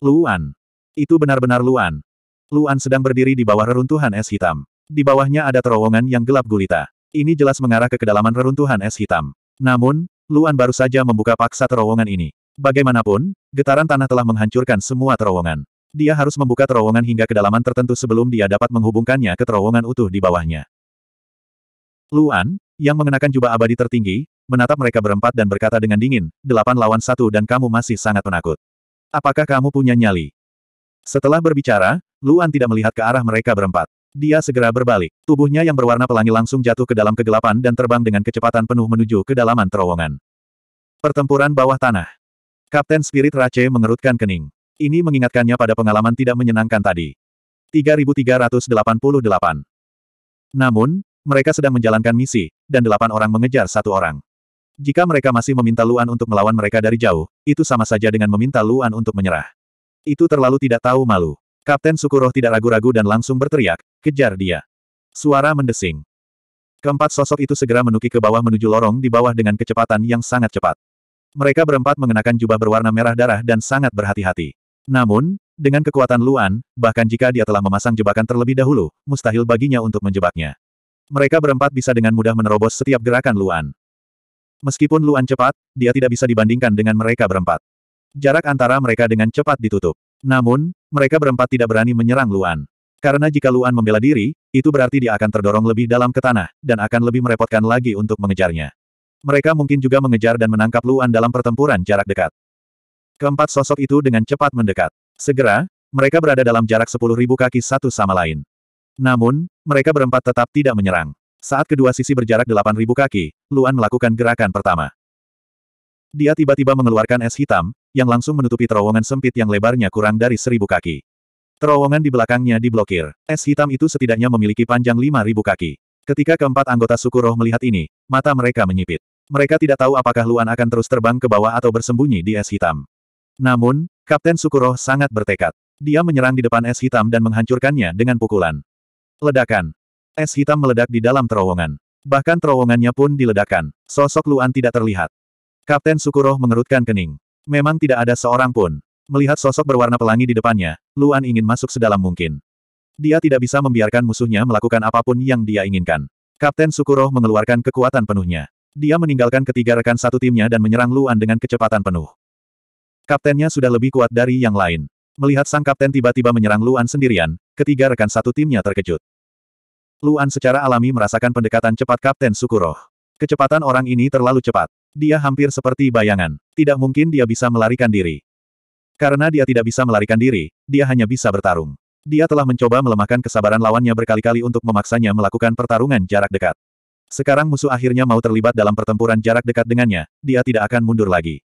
Luan. Itu benar-benar Luan. Luan sedang berdiri di bawah reruntuhan es hitam. Di bawahnya ada terowongan yang gelap gulita. Ini jelas mengarah ke kedalaman reruntuhan es hitam. Namun, Luan baru saja membuka paksa terowongan ini. Bagaimanapun, getaran tanah telah menghancurkan semua terowongan. Dia harus membuka terowongan hingga kedalaman tertentu sebelum dia dapat menghubungkannya ke terowongan utuh di bawahnya. Luan, yang mengenakan jubah abadi tertinggi, menatap mereka berempat dan berkata dengan dingin, delapan lawan satu dan kamu masih sangat penakut. Apakah kamu punya nyali? Setelah berbicara, Luan tidak melihat ke arah mereka berempat. Dia segera berbalik. Tubuhnya yang berwarna pelangi langsung jatuh ke dalam kegelapan dan terbang dengan kecepatan penuh menuju kedalaman terowongan. Pertempuran bawah tanah. Kapten Spirit Rache mengerutkan kening. Ini mengingatkannya pada pengalaman tidak menyenangkan tadi. 3388. Namun, mereka sedang menjalankan misi, dan delapan orang mengejar satu orang. Jika mereka masih meminta Luan untuk melawan mereka dari jauh, itu sama saja dengan meminta Luan untuk menyerah. Itu terlalu tidak tahu malu. Kapten Sukuroh tidak ragu-ragu dan langsung berteriak, kejar dia. Suara mendesing. Keempat sosok itu segera menuki ke bawah menuju lorong di bawah dengan kecepatan yang sangat cepat. Mereka berempat mengenakan jubah berwarna merah darah dan sangat berhati-hati. Namun, dengan kekuatan Luan, bahkan jika dia telah memasang jebakan terlebih dahulu, mustahil baginya untuk menjebaknya. Mereka berempat bisa dengan mudah menerobos setiap gerakan Luan. Meskipun Luan cepat, dia tidak bisa dibandingkan dengan mereka berempat. Jarak antara mereka dengan cepat ditutup. Namun, mereka berempat tidak berani menyerang Luan. Karena jika Luan membela diri, itu berarti dia akan terdorong lebih dalam ke tanah, dan akan lebih merepotkan lagi untuk mengejarnya. Mereka mungkin juga mengejar dan menangkap Luan dalam pertempuran jarak dekat. Keempat sosok itu dengan cepat mendekat. Segera, mereka berada dalam jarak 10.000 kaki satu sama lain. Namun, mereka berempat tetap tidak menyerang. Saat kedua sisi berjarak 8.000 kaki, Luan melakukan gerakan pertama. Dia tiba-tiba mengeluarkan es hitam, yang langsung menutupi terowongan sempit yang lebarnya kurang dari 1.000 kaki. Terowongan di belakangnya diblokir. Es hitam itu setidaknya memiliki panjang 5.000 kaki. Ketika keempat anggota suku roh melihat ini, mata mereka menyipit. Mereka tidak tahu apakah Luan akan terus terbang ke bawah atau bersembunyi di es hitam. Namun, Kapten Sukuroh sangat bertekad. Dia menyerang di depan es hitam dan menghancurkannya dengan pukulan. Ledakan. Es hitam meledak di dalam terowongan. Bahkan terowongannya pun diledakkan. Sosok Luan tidak terlihat. Kapten Sukuroh mengerutkan kening. Memang tidak ada seorang pun. Melihat sosok berwarna pelangi di depannya, Luan ingin masuk sedalam mungkin. Dia tidak bisa membiarkan musuhnya melakukan apapun yang dia inginkan. Kapten Sukuroh mengeluarkan kekuatan penuhnya. Dia meninggalkan ketiga rekan satu timnya dan menyerang Luan dengan kecepatan penuh. Kaptennya sudah lebih kuat dari yang lain. Melihat sang kapten tiba-tiba menyerang Luan sendirian, ketiga rekan satu timnya terkejut. Luan secara alami merasakan pendekatan cepat Kapten Sukuroh. Kecepatan orang ini terlalu cepat. Dia hampir seperti bayangan. Tidak mungkin dia bisa melarikan diri. Karena dia tidak bisa melarikan diri, dia hanya bisa bertarung. Dia telah mencoba melemahkan kesabaran lawannya berkali-kali untuk memaksanya melakukan pertarungan jarak dekat. Sekarang musuh akhirnya mau terlibat dalam pertempuran jarak dekat dengannya, dia tidak akan mundur lagi.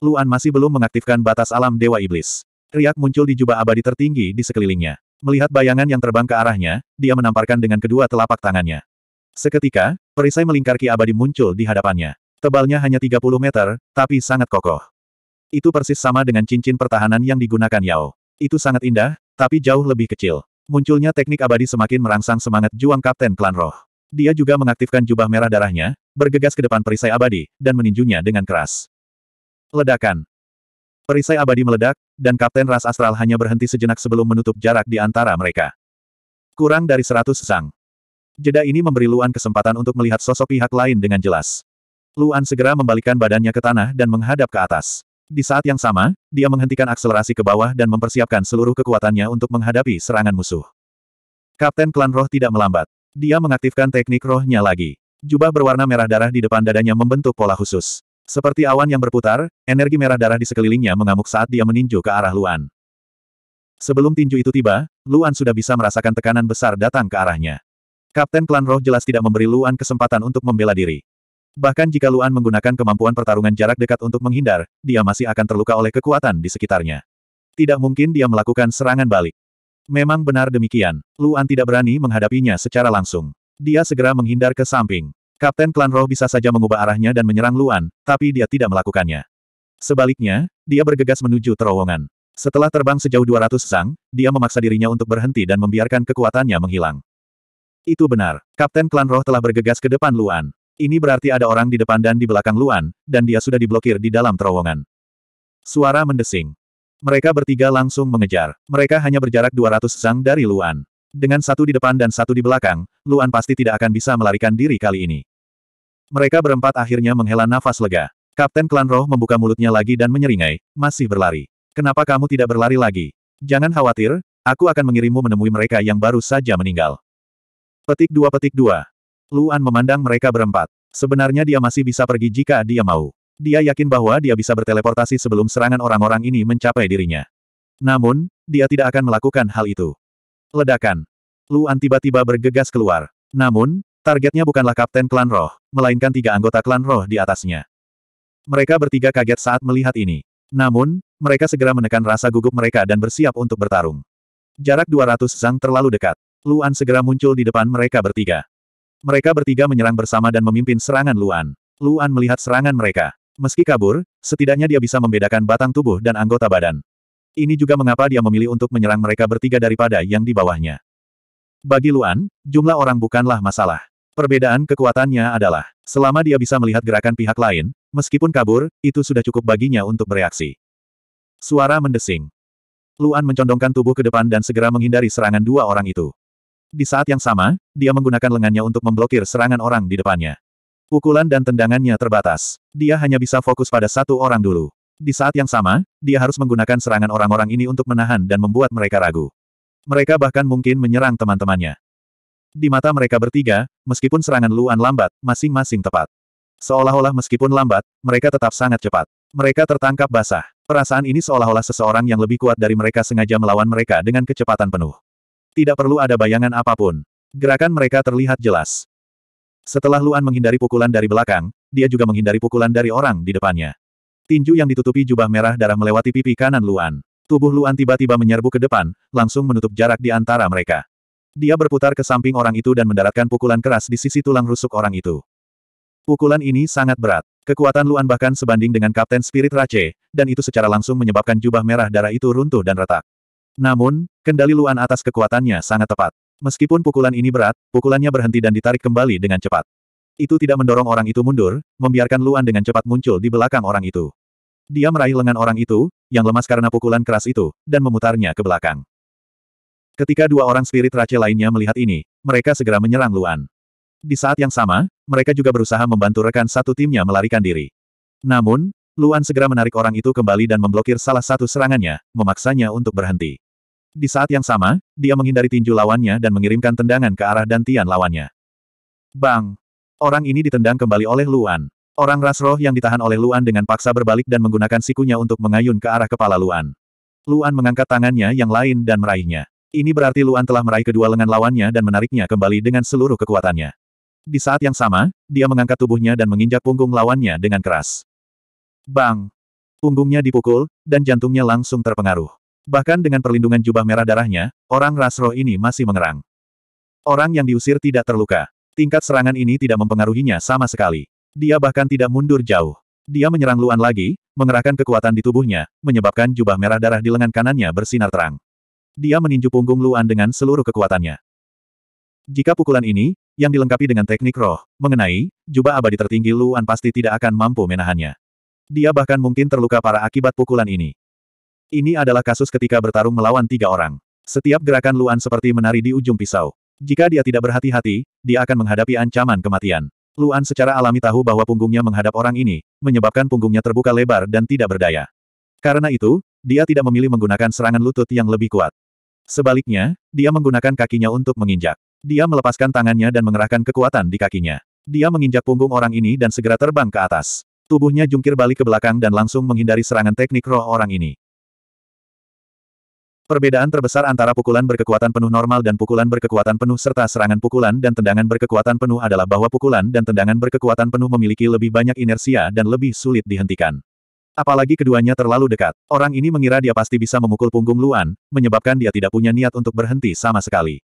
Luan masih belum mengaktifkan batas alam Dewa Iblis. Riak muncul di jubah abadi tertinggi di sekelilingnya. Melihat bayangan yang terbang ke arahnya, dia menamparkan dengan kedua telapak tangannya. Seketika, perisai melingkar Ki Abadi muncul di hadapannya. Tebalnya hanya 30 meter, tapi sangat kokoh. Itu persis sama dengan cincin pertahanan yang digunakan Yao. Itu sangat indah, tapi jauh lebih kecil. Munculnya teknik abadi semakin merangsang semangat juang Kapten Klan Roh. Dia juga mengaktifkan jubah merah darahnya, bergegas ke depan perisai abadi, dan meninjunya dengan keras. Ledakan. Perisai abadi meledak, dan Kapten Ras Astral hanya berhenti sejenak sebelum menutup jarak di antara mereka. Kurang dari seratus sang. Jeda ini memberi Luan kesempatan untuk melihat sosok pihak lain dengan jelas. Luan segera membalikkan badannya ke tanah dan menghadap ke atas. Di saat yang sama, dia menghentikan akselerasi ke bawah dan mempersiapkan seluruh kekuatannya untuk menghadapi serangan musuh. Kapten Klan Roh tidak melambat. Dia mengaktifkan teknik rohnya lagi. Jubah berwarna merah darah di depan dadanya membentuk pola khusus. Seperti awan yang berputar, energi merah darah di sekelilingnya mengamuk saat dia meninju ke arah Luan. Sebelum tinju itu tiba, Luan sudah bisa merasakan tekanan besar datang ke arahnya. Kapten Klan Roh jelas tidak memberi Luan kesempatan untuk membela diri. Bahkan jika Luan menggunakan kemampuan pertarungan jarak dekat untuk menghindar, dia masih akan terluka oleh kekuatan di sekitarnya. Tidak mungkin dia melakukan serangan balik. Memang benar demikian, Luan tidak berani menghadapinya secara langsung. Dia segera menghindar ke samping. Kapten Klan Roh bisa saja mengubah arahnya dan menyerang Luan, tapi dia tidak melakukannya. Sebaliknya, dia bergegas menuju terowongan. Setelah terbang sejauh 200 sang, dia memaksa dirinya untuk berhenti dan membiarkan kekuatannya menghilang. Itu benar, Kapten Klan Roh telah bergegas ke depan Luan. Ini berarti ada orang di depan dan di belakang Luan, dan dia sudah diblokir di dalam terowongan. Suara mendesing. Mereka bertiga langsung mengejar. Mereka hanya berjarak 200 sang dari Luan. Dengan satu di depan dan satu di belakang, Luan pasti tidak akan bisa melarikan diri kali ini. Mereka berempat akhirnya menghela nafas lega. Kapten Klan Roh membuka mulutnya lagi dan menyeringai, masih berlari. Kenapa kamu tidak berlari lagi? Jangan khawatir, aku akan mengirimmu menemui mereka yang baru saja meninggal. Petik dua petik dua. Luan memandang mereka berempat. Sebenarnya dia masih bisa pergi jika dia mau. Dia yakin bahwa dia bisa berteleportasi sebelum serangan orang-orang ini mencapai dirinya. Namun, dia tidak akan melakukan hal itu. Ledakan. Luan tiba-tiba bergegas keluar. Namun, Targetnya bukanlah Kapten Klan Roh, melainkan tiga anggota Klan Roh di atasnya. Mereka bertiga kaget saat melihat ini. Namun, mereka segera menekan rasa gugup mereka dan bersiap untuk bertarung. Jarak 200 zang terlalu dekat. Luan segera muncul di depan mereka bertiga. Mereka bertiga menyerang bersama dan memimpin serangan Luan. Luan melihat serangan mereka. Meski kabur, setidaknya dia bisa membedakan batang tubuh dan anggota badan. Ini juga mengapa dia memilih untuk menyerang mereka bertiga daripada yang di bawahnya. Bagi Luan, jumlah orang bukanlah masalah. Perbedaan kekuatannya adalah, selama dia bisa melihat gerakan pihak lain, meskipun kabur, itu sudah cukup baginya untuk bereaksi. Suara mendesing. Luan mencondongkan tubuh ke depan dan segera menghindari serangan dua orang itu. Di saat yang sama, dia menggunakan lengannya untuk memblokir serangan orang di depannya. Pukulan dan tendangannya terbatas. Dia hanya bisa fokus pada satu orang dulu. Di saat yang sama, dia harus menggunakan serangan orang-orang ini untuk menahan dan membuat mereka ragu. Mereka bahkan mungkin menyerang teman-temannya. Di mata mereka bertiga, meskipun serangan Luan lambat, masing-masing tepat. Seolah-olah meskipun lambat, mereka tetap sangat cepat. Mereka tertangkap basah. Perasaan ini seolah-olah seseorang yang lebih kuat dari mereka sengaja melawan mereka dengan kecepatan penuh. Tidak perlu ada bayangan apapun. Gerakan mereka terlihat jelas. Setelah Luan menghindari pukulan dari belakang, dia juga menghindari pukulan dari orang di depannya. Tinju yang ditutupi jubah merah darah melewati pipi kanan Luan. Tubuh Luan tiba-tiba menyerbu ke depan, langsung menutup jarak di antara mereka. Dia berputar ke samping orang itu dan mendaratkan pukulan keras di sisi tulang rusuk orang itu. Pukulan ini sangat berat. Kekuatan Luan bahkan sebanding dengan Kapten Spirit Rache, dan itu secara langsung menyebabkan jubah merah darah itu runtuh dan retak. Namun, kendali Luan atas kekuatannya sangat tepat. Meskipun pukulan ini berat, pukulannya berhenti dan ditarik kembali dengan cepat. Itu tidak mendorong orang itu mundur, membiarkan Luan dengan cepat muncul di belakang orang itu. Dia meraih lengan orang itu, yang lemas karena pukulan keras itu, dan memutarnya ke belakang. Ketika dua orang spirit race lainnya melihat ini, mereka segera menyerang Luan. Di saat yang sama, mereka juga berusaha membantu rekan satu timnya melarikan diri. Namun, Luan segera menarik orang itu kembali dan memblokir salah satu serangannya, memaksanya untuk berhenti. Di saat yang sama, dia menghindari tinju lawannya dan mengirimkan tendangan ke arah dantian lawannya. Bang! Orang ini ditendang kembali oleh Luan. Orang ras roh yang ditahan oleh Luan dengan paksa berbalik dan menggunakan sikunya untuk mengayun ke arah kepala Luan. Luan mengangkat tangannya yang lain dan meraihnya. Ini berarti Luan telah meraih kedua lengan lawannya dan menariknya kembali dengan seluruh kekuatannya. Di saat yang sama, dia mengangkat tubuhnya dan menginjak punggung lawannya dengan keras. Bang! Punggungnya dipukul, dan jantungnya langsung terpengaruh. Bahkan dengan perlindungan jubah merah darahnya, orang ras roh ini masih mengerang. Orang yang diusir tidak terluka. Tingkat serangan ini tidak mempengaruhinya sama sekali. Dia bahkan tidak mundur jauh. Dia menyerang Luan lagi, mengerahkan kekuatan di tubuhnya, menyebabkan jubah merah darah di lengan kanannya bersinar terang. Dia meninju punggung Luan dengan seluruh kekuatannya. Jika pukulan ini, yang dilengkapi dengan teknik roh, mengenai, jubah abadi tertinggi Luan pasti tidak akan mampu menahannya. Dia bahkan mungkin terluka para akibat pukulan ini. Ini adalah kasus ketika bertarung melawan tiga orang. Setiap gerakan Luan seperti menari di ujung pisau. Jika dia tidak berhati-hati, dia akan menghadapi ancaman kematian. Luan secara alami tahu bahwa punggungnya menghadap orang ini, menyebabkan punggungnya terbuka lebar dan tidak berdaya. Karena itu, dia tidak memilih menggunakan serangan lutut yang lebih kuat. Sebaliknya, dia menggunakan kakinya untuk menginjak. Dia melepaskan tangannya dan mengerahkan kekuatan di kakinya. Dia menginjak punggung orang ini dan segera terbang ke atas. Tubuhnya jungkir balik ke belakang dan langsung menghindari serangan teknik roh orang ini. Perbedaan terbesar antara pukulan berkekuatan penuh normal dan pukulan berkekuatan penuh serta serangan pukulan dan tendangan berkekuatan penuh adalah bahwa pukulan dan tendangan berkekuatan penuh memiliki lebih banyak inersia dan lebih sulit dihentikan. Apalagi keduanya terlalu dekat. Orang ini mengira dia pasti bisa memukul punggung Luan, menyebabkan dia tidak punya niat untuk berhenti sama sekali.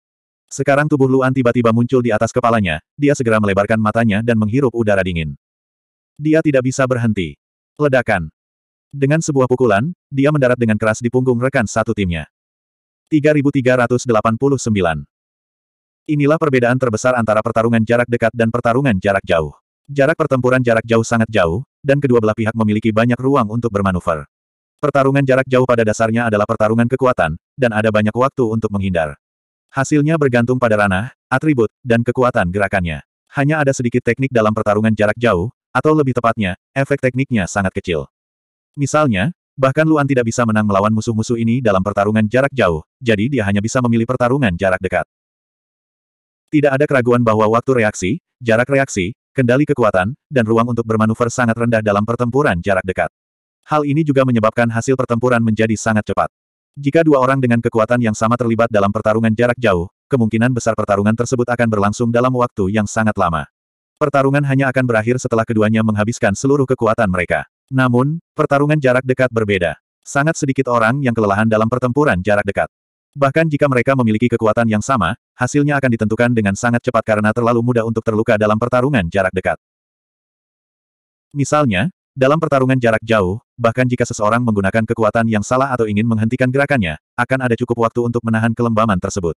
Sekarang tubuh Luan tiba-tiba muncul di atas kepalanya, dia segera melebarkan matanya dan menghirup udara dingin. Dia tidak bisa berhenti. Ledakan. Dengan sebuah pukulan, dia mendarat dengan keras di punggung rekan satu timnya. 3389. Inilah perbedaan terbesar antara pertarungan jarak dekat dan pertarungan jarak jauh. Jarak pertempuran jarak jauh sangat jauh, dan kedua belah pihak memiliki banyak ruang untuk bermanuver. Pertarungan jarak jauh pada dasarnya adalah pertarungan kekuatan, dan ada banyak waktu untuk menghindar. Hasilnya bergantung pada ranah, atribut, dan kekuatan gerakannya. Hanya ada sedikit teknik dalam pertarungan jarak jauh, atau lebih tepatnya, efek tekniknya sangat kecil. Misalnya, Bahkan Luan tidak bisa menang melawan musuh-musuh ini dalam pertarungan jarak jauh, jadi dia hanya bisa memilih pertarungan jarak dekat. Tidak ada keraguan bahwa waktu reaksi, jarak reaksi, kendali kekuatan, dan ruang untuk bermanuver sangat rendah dalam pertempuran jarak dekat. Hal ini juga menyebabkan hasil pertempuran menjadi sangat cepat. Jika dua orang dengan kekuatan yang sama terlibat dalam pertarungan jarak jauh, kemungkinan besar pertarungan tersebut akan berlangsung dalam waktu yang sangat lama. Pertarungan hanya akan berakhir setelah keduanya menghabiskan seluruh kekuatan mereka. Namun, pertarungan jarak dekat berbeda. Sangat sedikit orang yang kelelahan dalam pertempuran jarak dekat. Bahkan jika mereka memiliki kekuatan yang sama, hasilnya akan ditentukan dengan sangat cepat karena terlalu mudah untuk terluka dalam pertarungan jarak dekat. Misalnya, dalam pertarungan jarak jauh, bahkan jika seseorang menggunakan kekuatan yang salah atau ingin menghentikan gerakannya, akan ada cukup waktu untuk menahan kelembaman tersebut.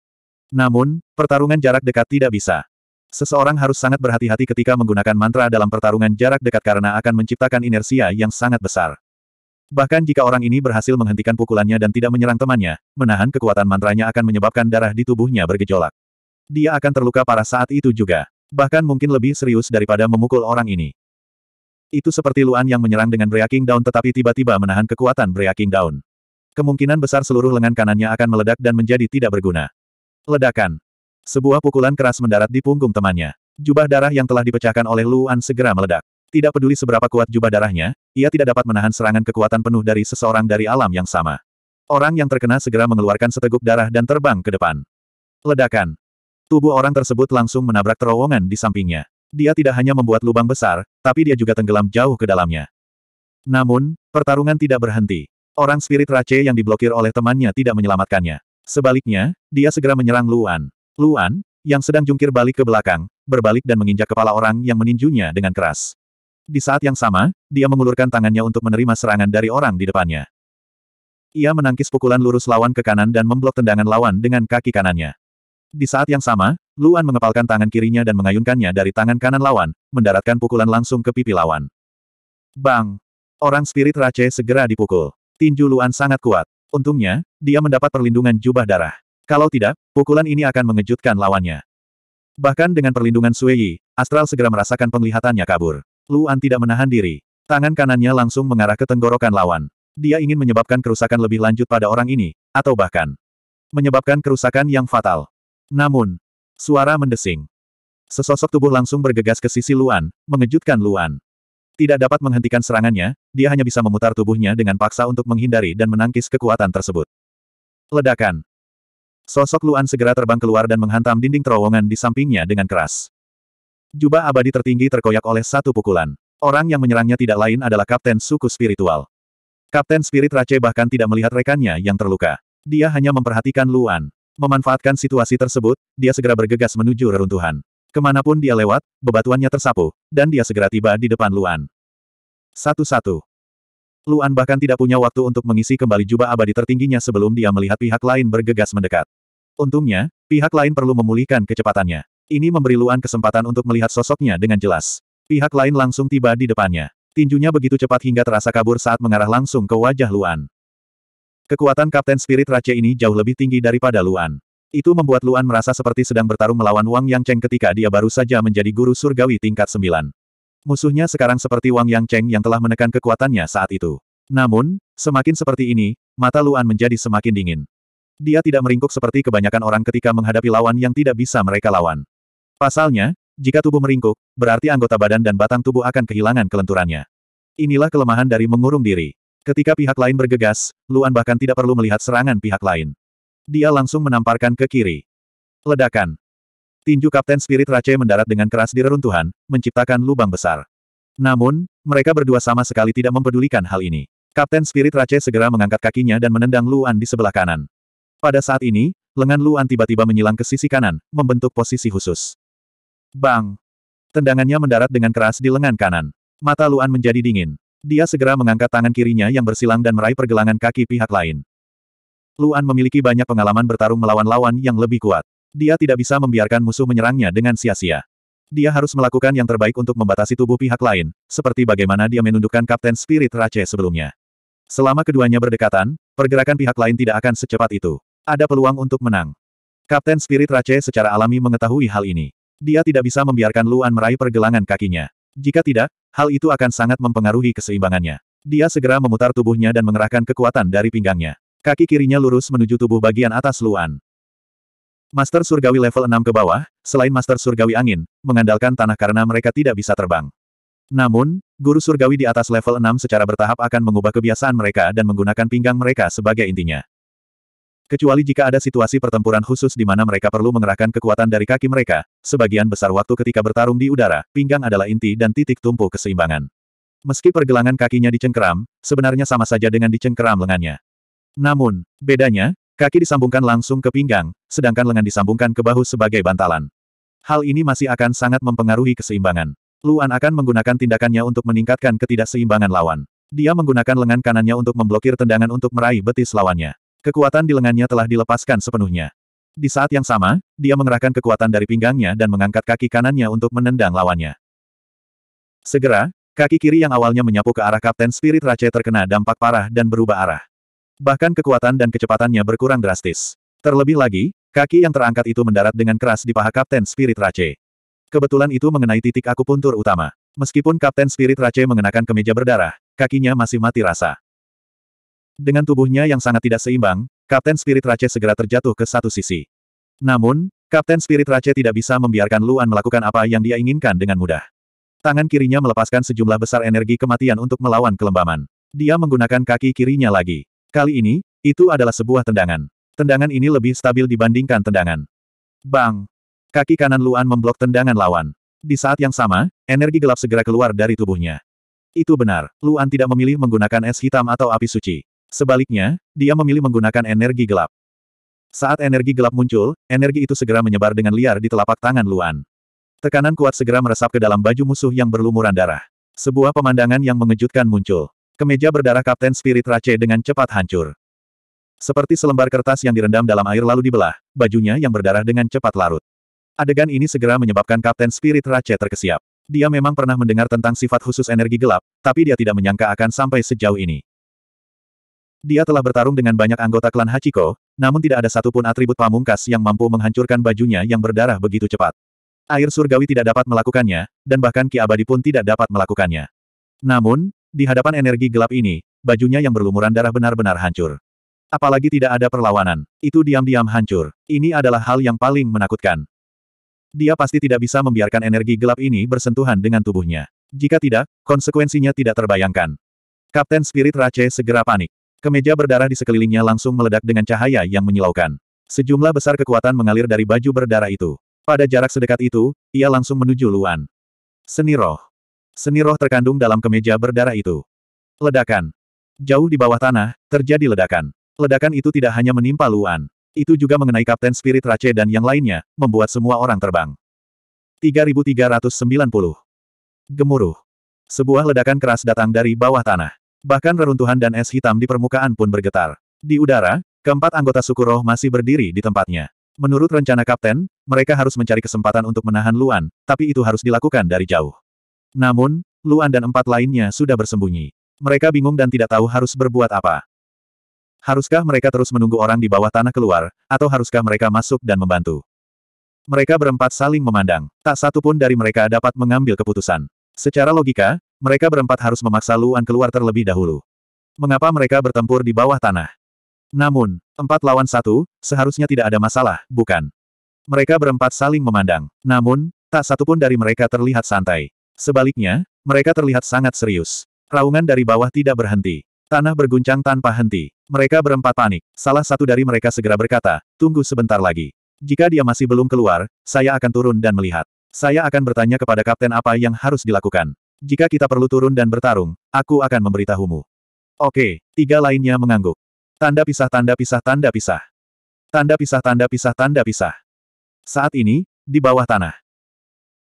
Namun, pertarungan jarak dekat tidak bisa. Seseorang harus sangat berhati-hati ketika menggunakan mantra dalam pertarungan jarak dekat karena akan menciptakan inersia yang sangat besar. Bahkan jika orang ini berhasil menghentikan pukulannya dan tidak menyerang temannya, menahan kekuatan mantranya akan menyebabkan darah di tubuhnya bergejolak. Dia akan terluka parah saat itu juga. Bahkan mungkin lebih serius daripada memukul orang ini. Itu seperti Luan yang menyerang dengan Breaking Down tetapi tiba-tiba menahan kekuatan Breaking Down. Kemungkinan besar seluruh lengan kanannya akan meledak dan menjadi tidak berguna. Ledakan. Sebuah pukulan keras mendarat di punggung temannya. Jubah darah yang telah dipecahkan oleh Luan segera meledak. Tidak peduli seberapa kuat jubah darahnya, ia tidak dapat menahan serangan kekuatan penuh dari seseorang dari alam yang sama. Orang yang terkena segera mengeluarkan seteguk darah dan terbang ke depan. Ledakan. Tubuh orang tersebut langsung menabrak terowongan di sampingnya. Dia tidak hanya membuat lubang besar, tapi dia juga tenggelam jauh ke dalamnya. Namun, pertarungan tidak berhenti. Orang spirit Rache yang diblokir oleh temannya tidak menyelamatkannya. Sebaliknya, dia segera menyerang Luan. Luan, yang sedang jungkir balik ke belakang, berbalik dan menginjak kepala orang yang meninjunya dengan keras. Di saat yang sama, dia mengulurkan tangannya untuk menerima serangan dari orang di depannya. Ia menangkis pukulan lurus lawan ke kanan dan memblok tendangan lawan dengan kaki kanannya. Di saat yang sama, Luan mengepalkan tangan kirinya dan mengayunkannya dari tangan kanan lawan, mendaratkan pukulan langsung ke pipi lawan. Bang! Orang spirit Rache segera dipukul. Tinju Luan sangat kuat. Untungnya, dia mendapat perlindungan jubah darah. Kalau tidak, pukulan ini akan mengejutkan lawannya. Bahkan dengan perlindungan Sui Yi, Astral segera merasakan penglihatannya kabur. Luan tidak menahan diri. Tangan kanannya langsung mengarah ke tenggorokan lawan. Dia ingin menyebabkan kerusakan lebih lanjut pada orang ini, atau bahkan menyebabkan kerusakan yang fatal. Namun, suara mendesing. Sesosok tubuh langsung bergegas ke sisi Luan, mengejutkan Luan. Tidak dapat menghentikan serangannya, dia hanya bisa memutar tubuhnya dengan paksa untuk menghindari dan menangkis kekuatan tersebut. Ledakan. Sosok Luan segera terbang keluar dan menghantam dinding terowongan di sampingnya dengan keras. Jubah abadi tertinggi terkoyak oleh satu pukulan. Orang yang menyerangnya tidak lain adalah Kapten Suku Spiritual. Kapten Spirit Rache bahkan tidak melihat rekannya yang terluka. Dia hanya memperhatikan Luan. Memanfaatkan situasi tersebut, dia segera bergegas menuju reruntuhan. Kemanapun dia lewat, bebatuannya tersapu, dan dia segera tiba di depan Luan. Satu-satu, Luan bahkan tidak punya waktu untuk mengisi kembali jubah abadi tertingginya sebelum dia melihat pihak lain bergegas mendekat. Untungnya, pihak lain perlu memulihkan kecepatannya. Ini memberi Luan kesempatan untuk melihat sosoknya dengan jelas. Pihak lain langsung tiba di depannya. Tinjunya begitu cepat hingga terasa kabur saat mengarah langsung ke wajah Luan. Kekuatan Kapten Spirit Race ini jauh lebih tinggi daripada Luan. Itu membuat Luan merasa seperti sedang bertarung melawan Wang Yang Cheng ketika dia baru saja menjadi guru surgawi tingkat 9. Musuhnya sekarang seperti Wang Yang Cheng yang telah menekan kekuatannya saat itu. Namun, semakin seperti ini, mata Luan menjadi semakin dingin. Dia tidak meringkuk seperti kebanyakan orang ketika menghadapi lawan yang tidak bisa mereka lawan. Pasalnya, jika tubuh meringkuk, berarti anggota badan dan batang tubuh akan kehilangan kelenturannya. Inilah kelemahan dari mengurung diri. Ketika pihak lain bergegas, Luan bahkan tidak perlu melihat serangan pihak lain. Dia langsung menamparkan ke kiri. Ledakan. Tinju Kapten Spirit Rache mendarat dengan keras di reruntuhan, menciptakan lubang besar. Namun, mereka berdua sama sekali tidak mempedulikan hal ini. Kapten Spirit Rache segera mengangkat kakinya dan menendang Luan di sebelah kanan. Pada saat ini, lengan Luan tiba-tiba menyilang ke sisi kanan, membentuk posisi khusus. Bang! Tendangannya mendarat dengan keras di lengan kanan. Mata Luan menjadi dingin. Dia segera mengangkat tangan kirinya yang bersilang dan meraih pergelangan kaki pihak lain. Luan memiliki banyak pengalaman bertarung melawan lawan yang lebih kuat. Dia tidak bisa membiarkan musuh menyerangnya dengan sia-sia. Dia harus melakukan yang terbaik untuk membatasi tubuh pihak lain, seperti bagaimana dia menundukkan Kapten Spirit Rache sebelumnya. Selama keduanya berdekatan, pergerakan pihak lain tidak akan secepat itu. Ada peluang untuk menang. Kapten Spirit Rache secara alami mengetahui hal ini. Dia tidak bisa membiarkan Luan meraih pergelangan kakinya. Jika tidak, hal itu akan sangat mempengaruhi keseimbangannya. Dia segera memutar tubuhnya dan mengerahkan kekuatan dari pinggangnya. Kaki kirinya lurus menuju tubuh bagian atas Luan. Master Surgawi level 6 ke bawah, selain Master Surgawi Angin, mengandalkan tanah karena mereka tidak bisa terbang. Namun, Guru Surgawi di atas level 6 secara bertahap akan mengubah kebiasaan mereka dan menggunakan pinggang mereka sebagai intinya. Kecuali jika ada situasi pertempuran khusus di mana mereka perlu mengerahkan kekuatan dari kaki mereka, sebagian besar waktu ketika bertarung di udara, pinggang adalah inti dan titik tumpu keseimbangan. Meski pergelangan kakinya dicengkeram, sebenarnya sama saja dengan dicengkeram lengannya. Namun, bedanya, Kaki disambungkan langsung ke pinggang, sedangkan lengan disambungkan ke bahu sebagai bantalan. Hal ini masih akan sangat mempengaruhi keseimbangan. Luan akan menggunakan tindakannya untuk meningkatkan ketidakseimbangan lawan. Dia menggunakan lengan kanannya untuk memblokir tendangan untuk meraih betis lawannya. Kekuatan di lengannya telah dilepaskan sepenuhnya. Di saat yang sama, dia mengerahkan kekuatan dari pinggangnya dan mengangkat kaki kanannya untuk menendang lawannya. Segera, kaki kiri yang awalnya menyapu ke arah Kapten Spirit Rache terkena dampak parah dan berubah arah. Bahkan kekuatan dan kecepatannya berkurang drastis. Terlebih lagi, kaki yang terangkat itu mendarat dengan keras di paha Kapten Spirit Rache. Kebetulan itu mengenai titik akupuntur utama. Meskipun Kapten Spirit Rache mengenakan kemeja berdarah, kakinya masih mati rasa. Dengan tubuhnya yang sangat tidak seimbang, Kapten Spirit Rache segera terjatuh ke satu sisi. Namun, Kapten Spirit Rache tidak bisa membiarkan Luan melakukan apa yang dia inginkan dengan mudah. Tangan kirinya melepaskan sejumlah besar energi kematian untuk melawan kelembaman. Dia menggunakan kaki kirinya lagi. Kali ini, itu adalah sebuah tendangan. Tendangan ini lebih stabil dibandingkan tendangan. Bang! Kaki kanan Luan memblok tendangan lawan. Di saat yang sama, energi gelap segera keluar dari tubuhnya. Itu benar, Luan tidak memilih menggunakan es hitam atau api suci. Sebaliknya, dia memilih menggunakan energi gelap. Saat energi gelap muncul, energi itu segera menyebar dengan liar di telapak tangan Luan. Tekanan kuat segera meresap ke dalam baju musuh yang berlumuran darah. Sebuah pemandangan yang mengejutkan muncul. Kemeja berdarah Kapten Spirit Rache dengan cepat hancur. Seperti selembar kertas yang direndam dalam air lalu dibelah, bajunya yang berdarah dengan cepat larut. Adegan ini segera menyebabkan Kapten Spirit Rache terkesiap. Dia memang pernah mendengar tentang sifat khusus energi gelap, tapi dia tidak menyangka akan sampai sejauh ini. Dia telah bertarung dengan banyak anggota klan Hachiko, namun tidak ada satupun atribut pamungkas yang mampu menghancurkan bajunya yang berdarah begitu cepat. Air surgawi tidak dapat melakukannya, dan bahkan Ki Abadi pun tidak dapat melakukannya. Namun, di hadapan energi gelap ini, bajunya yang berlumuran darah benar-benar hancur. Apalagi tidak ada perlawanan. Itu diam-diam hancur. Ini adalah hal yang paling menakutkan. Dia pasti tidak bisa membiarkan energi gelap ini bersentuhan dengan tubuhnya. Jika tidak, konsekuensinya tidak terbayangkan. Kapten Spirit Rache segera panik. Kemeja berdarah di sekelilingnya langsung meledak dengan cahaya yang menyilaukan. Sejumlah besar kekuatan mengalir dari baju berdarah itu. Pada jarak sedekat itu, ia langsung menuju Luan. Seni roh. Seni roh terkandung dalam kemeja berdarah itu. Ledakan. Jauh di bawah tanah, terjadi ledakan. Ledakan itu tidak hanya menimpa Luan. Itu juga mengenai Kapten Spirit Rache dan yang lainnya, membuat semua orang terbang. 3390. Gemuruh. Sebuah ledakan keras datang dari bawah tanah. Bahkan reruntuhan dan es hitam di permukaan pun bergetar. Di udara, keempat anggota suku roh masih berdiri di tempatnya. Menurut rencana kapten, mereka harus mencari kesempatan untuk menahan Luan, tapi itu harus dilakukan dari jauh. Namun, Luan dan empat lainnya sudah bersembunyi. Mereka bingung dan tidak tahu harus berbuat apa. Haruskah mereka terus menunggu orang di bawah tanah keluar, atau haruskah mereka masuk dan membantu? Mereka berempat saling memandang. Tak satu pun dari mereka dapat mengambil keputusan. Secara logika, mereka berempat harus memaksa Luan keluar terlebih dahulu. Mengapa mereka bertempur di bawah tanah? Namun, empat lawan satu, seharusnya tidak ada masalah, bukan? Mereka berempat saling memandang. Namun, tak satu pun dari mereka terlihat santai. Sebaliknya, mereka terlihat sangat serius. Raungan dari bawah tidak berhenti. Tanah berguncang tanpa henti. Mereka berempat panik. Salah satu dari mereka segera berkata, tunggu sebentar lagi. Jika dia masih belum keluar, saya akan turun dan melihat. Saya akan bertanya kepada kapten apa yang harus dilakukan. Jika kita perlu turun dan bertarung, aku akan memberitahumu. Oke, tiga lainnya mengangguk. Tanda pisah tanda pisah tanda pisah. Tanda pisah tanda pisah tanda pisah. Saat ini, di bawah tanah.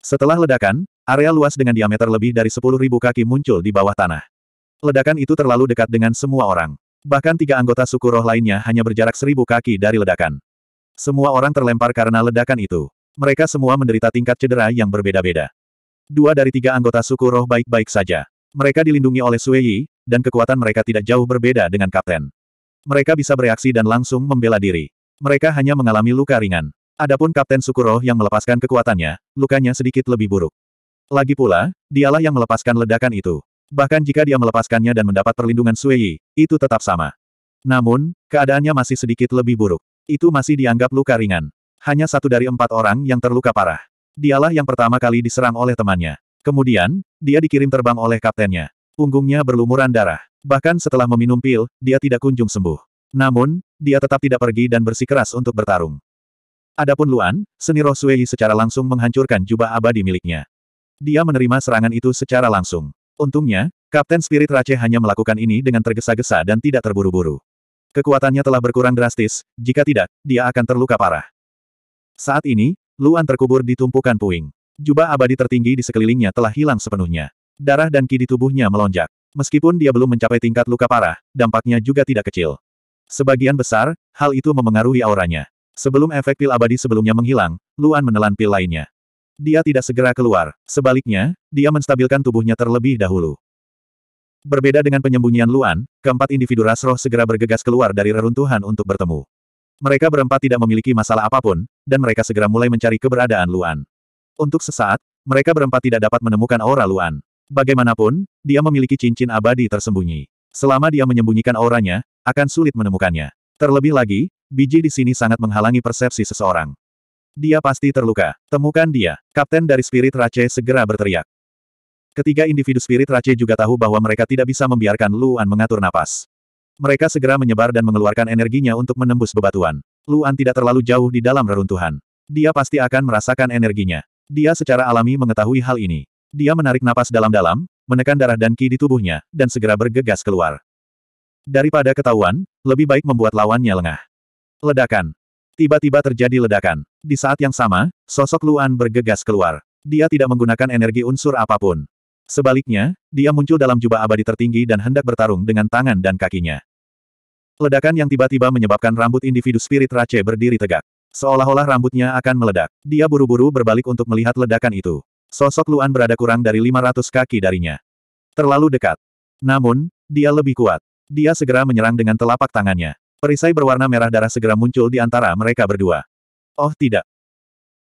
Setelah ledakan, Area luas dengan diameter lebih dari 10.000 kaki muncul di bawah tanah. Ledakan itu terlalu dekat dengan semua orang. Bahkan tiga anggota suku roh lainnya hanya berjarak seribu kaki dari ledakan. Semua orang terlempar karena ledakan itu. Mereka semua menderita tingkat cedera yang berbeda-beda. Dua dari tiga anggota suku roh baik-baik saja. Mereka dilindungi oleh Sueyi, dan kekuatan mereka tidak jauh berbeda dengan kapten. Mereka bisa bereaksi dan langsung membela diri. Mereka hanya mengalami luka ringan. Adapun kapten suku roh yang melepaskan kekuatannya, lukanya sedikit lebih buruk. Lagi pula, dialah yang melepaskan ledakan itu. Bahkan jika dia melepaskannya dan mendapat perlindungan Sui, itu tetap sama. Namun, keadaannya masih sedikit lebih buruk. Itu masih dianggap luka ringan. Hanya satu dari empat orang yang terluka parah. Dialah yang pertama kali diserang oleh temannya. Kemudian, dia dikirim terbang oleh kaptennya. Punggungnya berlumuran darah. Bahkan setelah meminum pil, dia tidak kunjung sembuh. Namun, dia tetap tidak pergi dan bersikeras untuk bertarung. Adapun Luan, seni roh Sui secara langsung menghancurkan jubah abadi miliknya. Dia menerima serangan itu secara langsung. Untungnya, Kapten Spirit Rache hanya melakukan ini dengan tergesa-gesa dan tidak terburu-buru. Kekuatannya telah berkurang drastis, jika tidak, dia akan terluka parah. Saat ini, Luan terkubur di tumpukan puing. Jubah abadi tertinggi di sekelilingnya telah hilang sepenuhnya. Darah dan ki di tubuhnya melonjak. Meskipun dia belum mencapai tingkat luka parah, dampaknya juga tidak kecil. Sebagian besar, hal itu memengaruhi auranya. Sebelum efek pil abadi sebelumnya menghilang, Luan menelan pil lainnya dia tidak segera keluar. Sebaliknya, dia menstabilkan tubuhnya terlebih dahulu. Berbeda dengan penyembunyian Luan, keempat individu Rasroh segera bergegas keluar dari reruntuhan untuk bertemu. Mereka berempat tidak memiliki masalah apapun, dan mereka segera mulai mencari keberadaan Luan. Untuk sesaat, mereka berempat tidak dapat menemukan aura Luan. Bagaimanapun, dia memiliki cincin abadi tersembunyi. Selama dia menyembunyikan auranya, akan sulit menemukannya. Terlebih lagi, biji di sini sangat menghalangi persepsi seseorang. Dia pasti terluka. Temukan dia. Kapten dari Spirit Rache segera berteriak. Ketiga individu Spirit Rache juga tahu bahwa mereka tidak bisa membiarkan Luan mengatur napas. Mereka segera menyebar dan mengeluarkan energinya untuk menembus bebatuan. Luan tidak terlalu jauh di dalam reruntuhan. Dia pasti akan merasakan energinya. Dia secara alami mengetahui hal ini. Dia menarik napas dalam-dalam, menekan darah dan ki di tubuhnya, dan segera bergegas keluar. Daripada ketahuan, lebih baik membuat lawannya lengah. Ledakan. Tiba-tiba terjadi ledakan. Di saat yang sama, sosok Luan bergegas keluar. Dia tidak menggunakan energi unsur apapun. Sebaliknya, dia muncul dalam jubah abadi tertinggi dan hendak bertarung dengan tangan dan kakinya. Ledakan yang tiba-tiba menyebabkan rambut individu spirit Rache berdiri tegak. Seolah-olah rambutnya akan meledak. Dia buru-buru berbalik untuk melihat ledakan itu. Sosok Luan berada kurang dari 500 kaki darinya. Terlalu dekat. Namun, dia lebih kuat. Dia segera menyerang dengan telapak tangannya. Perisai berwarna merah darah segera muncul di antara mereka berdua. Oh tidak.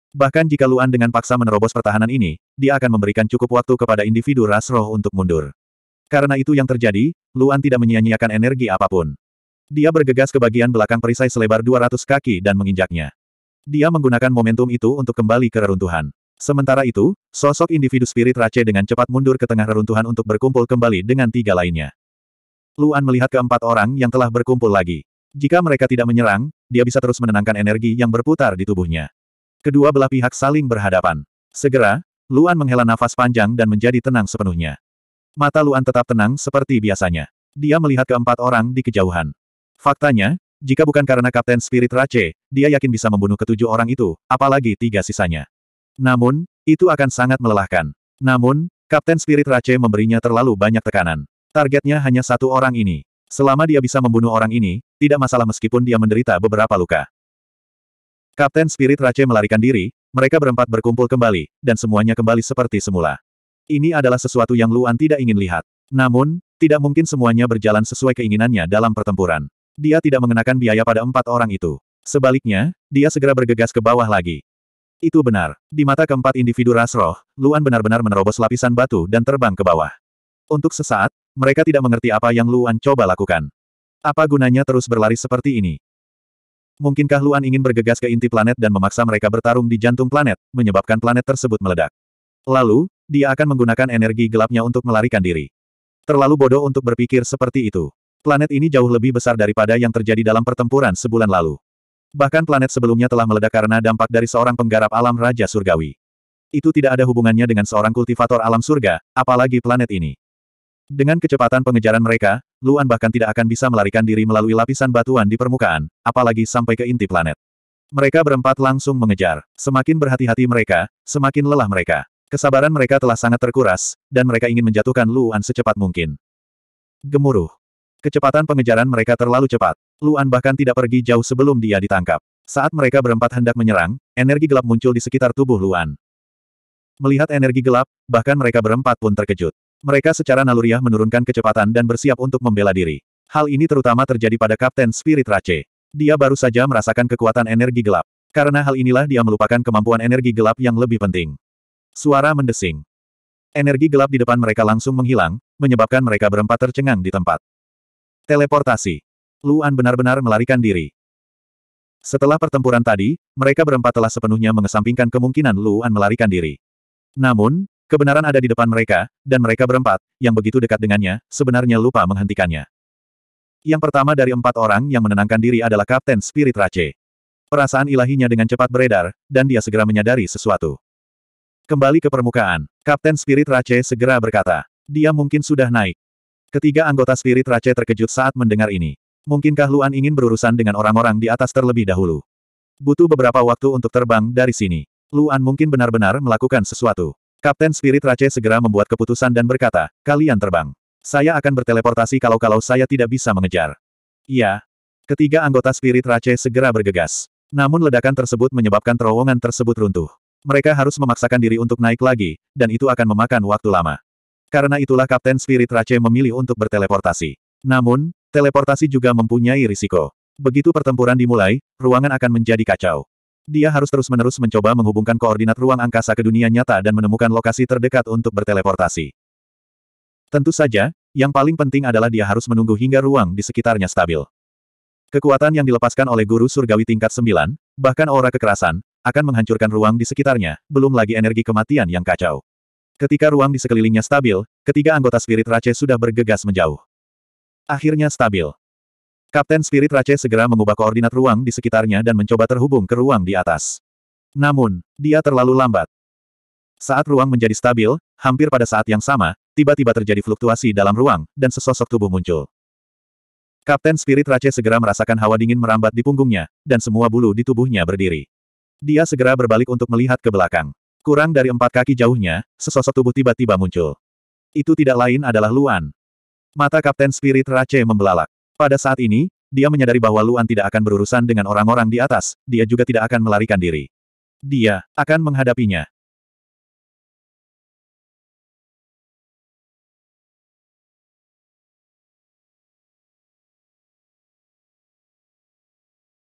Bahkan jika Luan dengan paksa menerobos pertahanan ini, dia akan memberikan cukup waktu kepada individu ras roh untuk mundur. Karena itu yang terjadi, Luan tidak menyia-nyiakan energi apapun. Dia bergegas ke bagian belakang perisai selebar 200 kaki dan menginjaknya. Dia menggunakan momentum itu untuk kembali ke reruntuhan. Sementara itu, sosok individu spirit race dengan cepat mundur ke tengah reruntuhan untuk berkumpul kembali dengan tiga lainnya. Luan melihat keempat orang yang telah berkumpul lagi. Jika mereka tidak menyerang, dia bisa terus menenangkan energi yang berputar di tubuhnya. Kedua belah pihak saling berhadapan. Segera, Luan menghela nafas panjang dan menjadi tenang sepenuhnya. Mata Luan tetap tenang seperti biasanya. Dia melihat keempat orang di kejauhan. Faktanya, jika bukan karena Kapten Spirit Rache, dia yakin bisa membunuh ketujuh orang itu, apalagi tiga sisanya. Namun, itu akan sangat melelahkan. Namun, Kapten Spirit Rache memberinya terlalu banyak tekanan. Targetnya hanya satu orang ini. Selama dia bisa membunuh orang ini, tidak masalah meskipun dia menderita beberapa luka. Kapten Spirit race melarikan diri, mereka berempat berkumpul kembali, dan semuanya kembali seperti semula. Ini adalah sesuatu yang Luan tidak ingin lihat. Namun, tidak mungkin semuanya berjalan sesuai keinginannya dalam pertempuran. Dia tidak mengenakan biaya pada empat orang itu. Sebaliknya, dia segera bergegas ke bawah lagi. Itu benar. Di mata keempat individu rasroh, Luan benar-benar menerobos lapisan batu dan terbang ke bawah. Untuk sesaat, mereka tidak mengerti apa yang Luan coba lakukan. Apa gunanya terus berlari seperti ini? Mungkinkah Luan ingin bergegas ke inti planet dan memaksa mereka bertarung di jantung planet, menyebabkan planet tersebut meledak? Lalu, dia akan menggunakan energi gelapnya untuk melarikan diri. Terlalu bodoh untuk berpikir seperti itu. Planet ini jauh lebih besar daripada yang terjadi dalam pertempuran sebulan lalu. Bahkan planet sebelumnya telah meledak karena dampak dari seorang penggarap alam Raja Surgawi. Itu tidak ada hubungannya dengan seorang kultivator alam surga, apalagi planet ini. Dengan kecepatan pengejaran mereka, Luan bahkan tidak akan bisa melarikan diri melalui lapisan batuan di permukaan, apalagi sampai ke inti planet. Mereka berempat langsung mengejar. Semakin berhati-hati mereka, semakin lelah mereka. Kesabaran mereka telah sangat terkuras, dan mereka ingin menjatuhkan Luan secepat mungkin. Gemuruh. Kecepatan pengejaran mereka terlalu cepat. Luan bahkan tidak pergi jauh sebelum dia ditangkap. Saat mereka berempat hendak menyerang, energi gelap muncul di sekitar tubuh Luan. Melihat energi gelap, bahkan mereka berempat pun terkejut. Mereka secara naluriah menurunkan kecepatan dan bersiap untuk membela diri. Hal ini terutama terjadi pada Kapten Spirit Rache. Dia baru saja merasakan kekuatan energi gelap. Karena hal inilah dia melupakan kemampuan energi gelap yang lebih penting. Suara mendesing. Energi gelap di depan mereka langsung menghilang, menyebabkan mereka berempat tercengang di tempat. Teleportasi. Luan benar-benar melarikan diri. Setelah pertempuran tadi, mereka berempat telah sepenuhnya mengesampingkan kemungkinan Luan melarikan diri. Namun, Kebenaran ada di depan mereka, dan mereka berempat, yang begitu dekat dengannya, sebenarnya lupa menghentikannya. Yang pertama dari empat orang yang menenangkan diri adalah Kapten Spirit Rache. Perasaan ilahinya dengan cepat beredar, dan dia segera menyadari sesuatu. Kembali ke permukaan, Kapten Spirit Rache segera berkata, dia mungkin sudah naik. Ketiga anggota Spirit Rache terkejut saat mendengar ini. Mungkinkah Luan ingin berurusan dengan orang-orang di atas terlebih dahulu? Butuh beberapa waktu untuk terbang dari sini. Luan mungkin benar-benar melakukan sesuatu. Kapten Spirit Rache segera membuat keputusan dan berkata, kalian terbang. Saya akan berteleportasi kalau-kalau saya tidak bisa mengejar. Iya. Ketiga anggota Spirit Rache segera bergegas. Namun ledakan tersebut menyebabkan terowongan tersebut runtuh. Mereka harus memaksakan diri untuk naik lagi, dan itu akan memakan waktu lama. Karena itulah Kapten Spirit Rache memilih untuk berteleportasi. Namun, teleportasi juga mempunyai risiko. Begitu pertempuran dimulai, ruangan akan menjadi kacau. Dia harus terus-menerus mencoba menghubungkan koordinat ruang angkasa ke dunia nyata dan menemukan lokasi terdekat untuk berteleportasi. Tentu saja, yang paling penting adalah dia harus menunggu hingga ruang di sekitarnya stabil. Kekuatan yang dilepaskan oleh guru surgawi tingkat 9, bahkan aura kekerasan, akan menghancurkan ruang di sekitarnya, belum lagi energi kematian yang kacau. Ketika ruang di sekelilingnya stabil, ketiga anggota spirit race sudah bergegas menjauh. Akhirnya stabil. Kapten Spirit Rache segera mengubah koordinat ruang di sekitarnya dan mencoba terhubung ke ruang di atas. Namun, dia terlalu lambat. Saat ruang menjadi stabil, hampir pada saat yang sama, tiba-tiba terjadi fluktuasi dalam ruang, dan sesosok tubuh muncul. Kapten Spirit Rache segera merasakan hawa dingin merambat di punggungnya, dan semua bulu di tubuhnya berdiri. Dia segera berbalik untuk melihat ke belakang. Kurang dari empat kaki jauhnya, sesosok tubuh tiba-tiba muncul. Itu tidak lain adalah Luan. Mata Kapten Spirit Rache membelalak. Pada saat ini, dia menyadari bahwa Luan tidak akan berurusan dengan orang-orang di atas, dia juga tidak akan melarikan diri. Dia akan menghadapinya.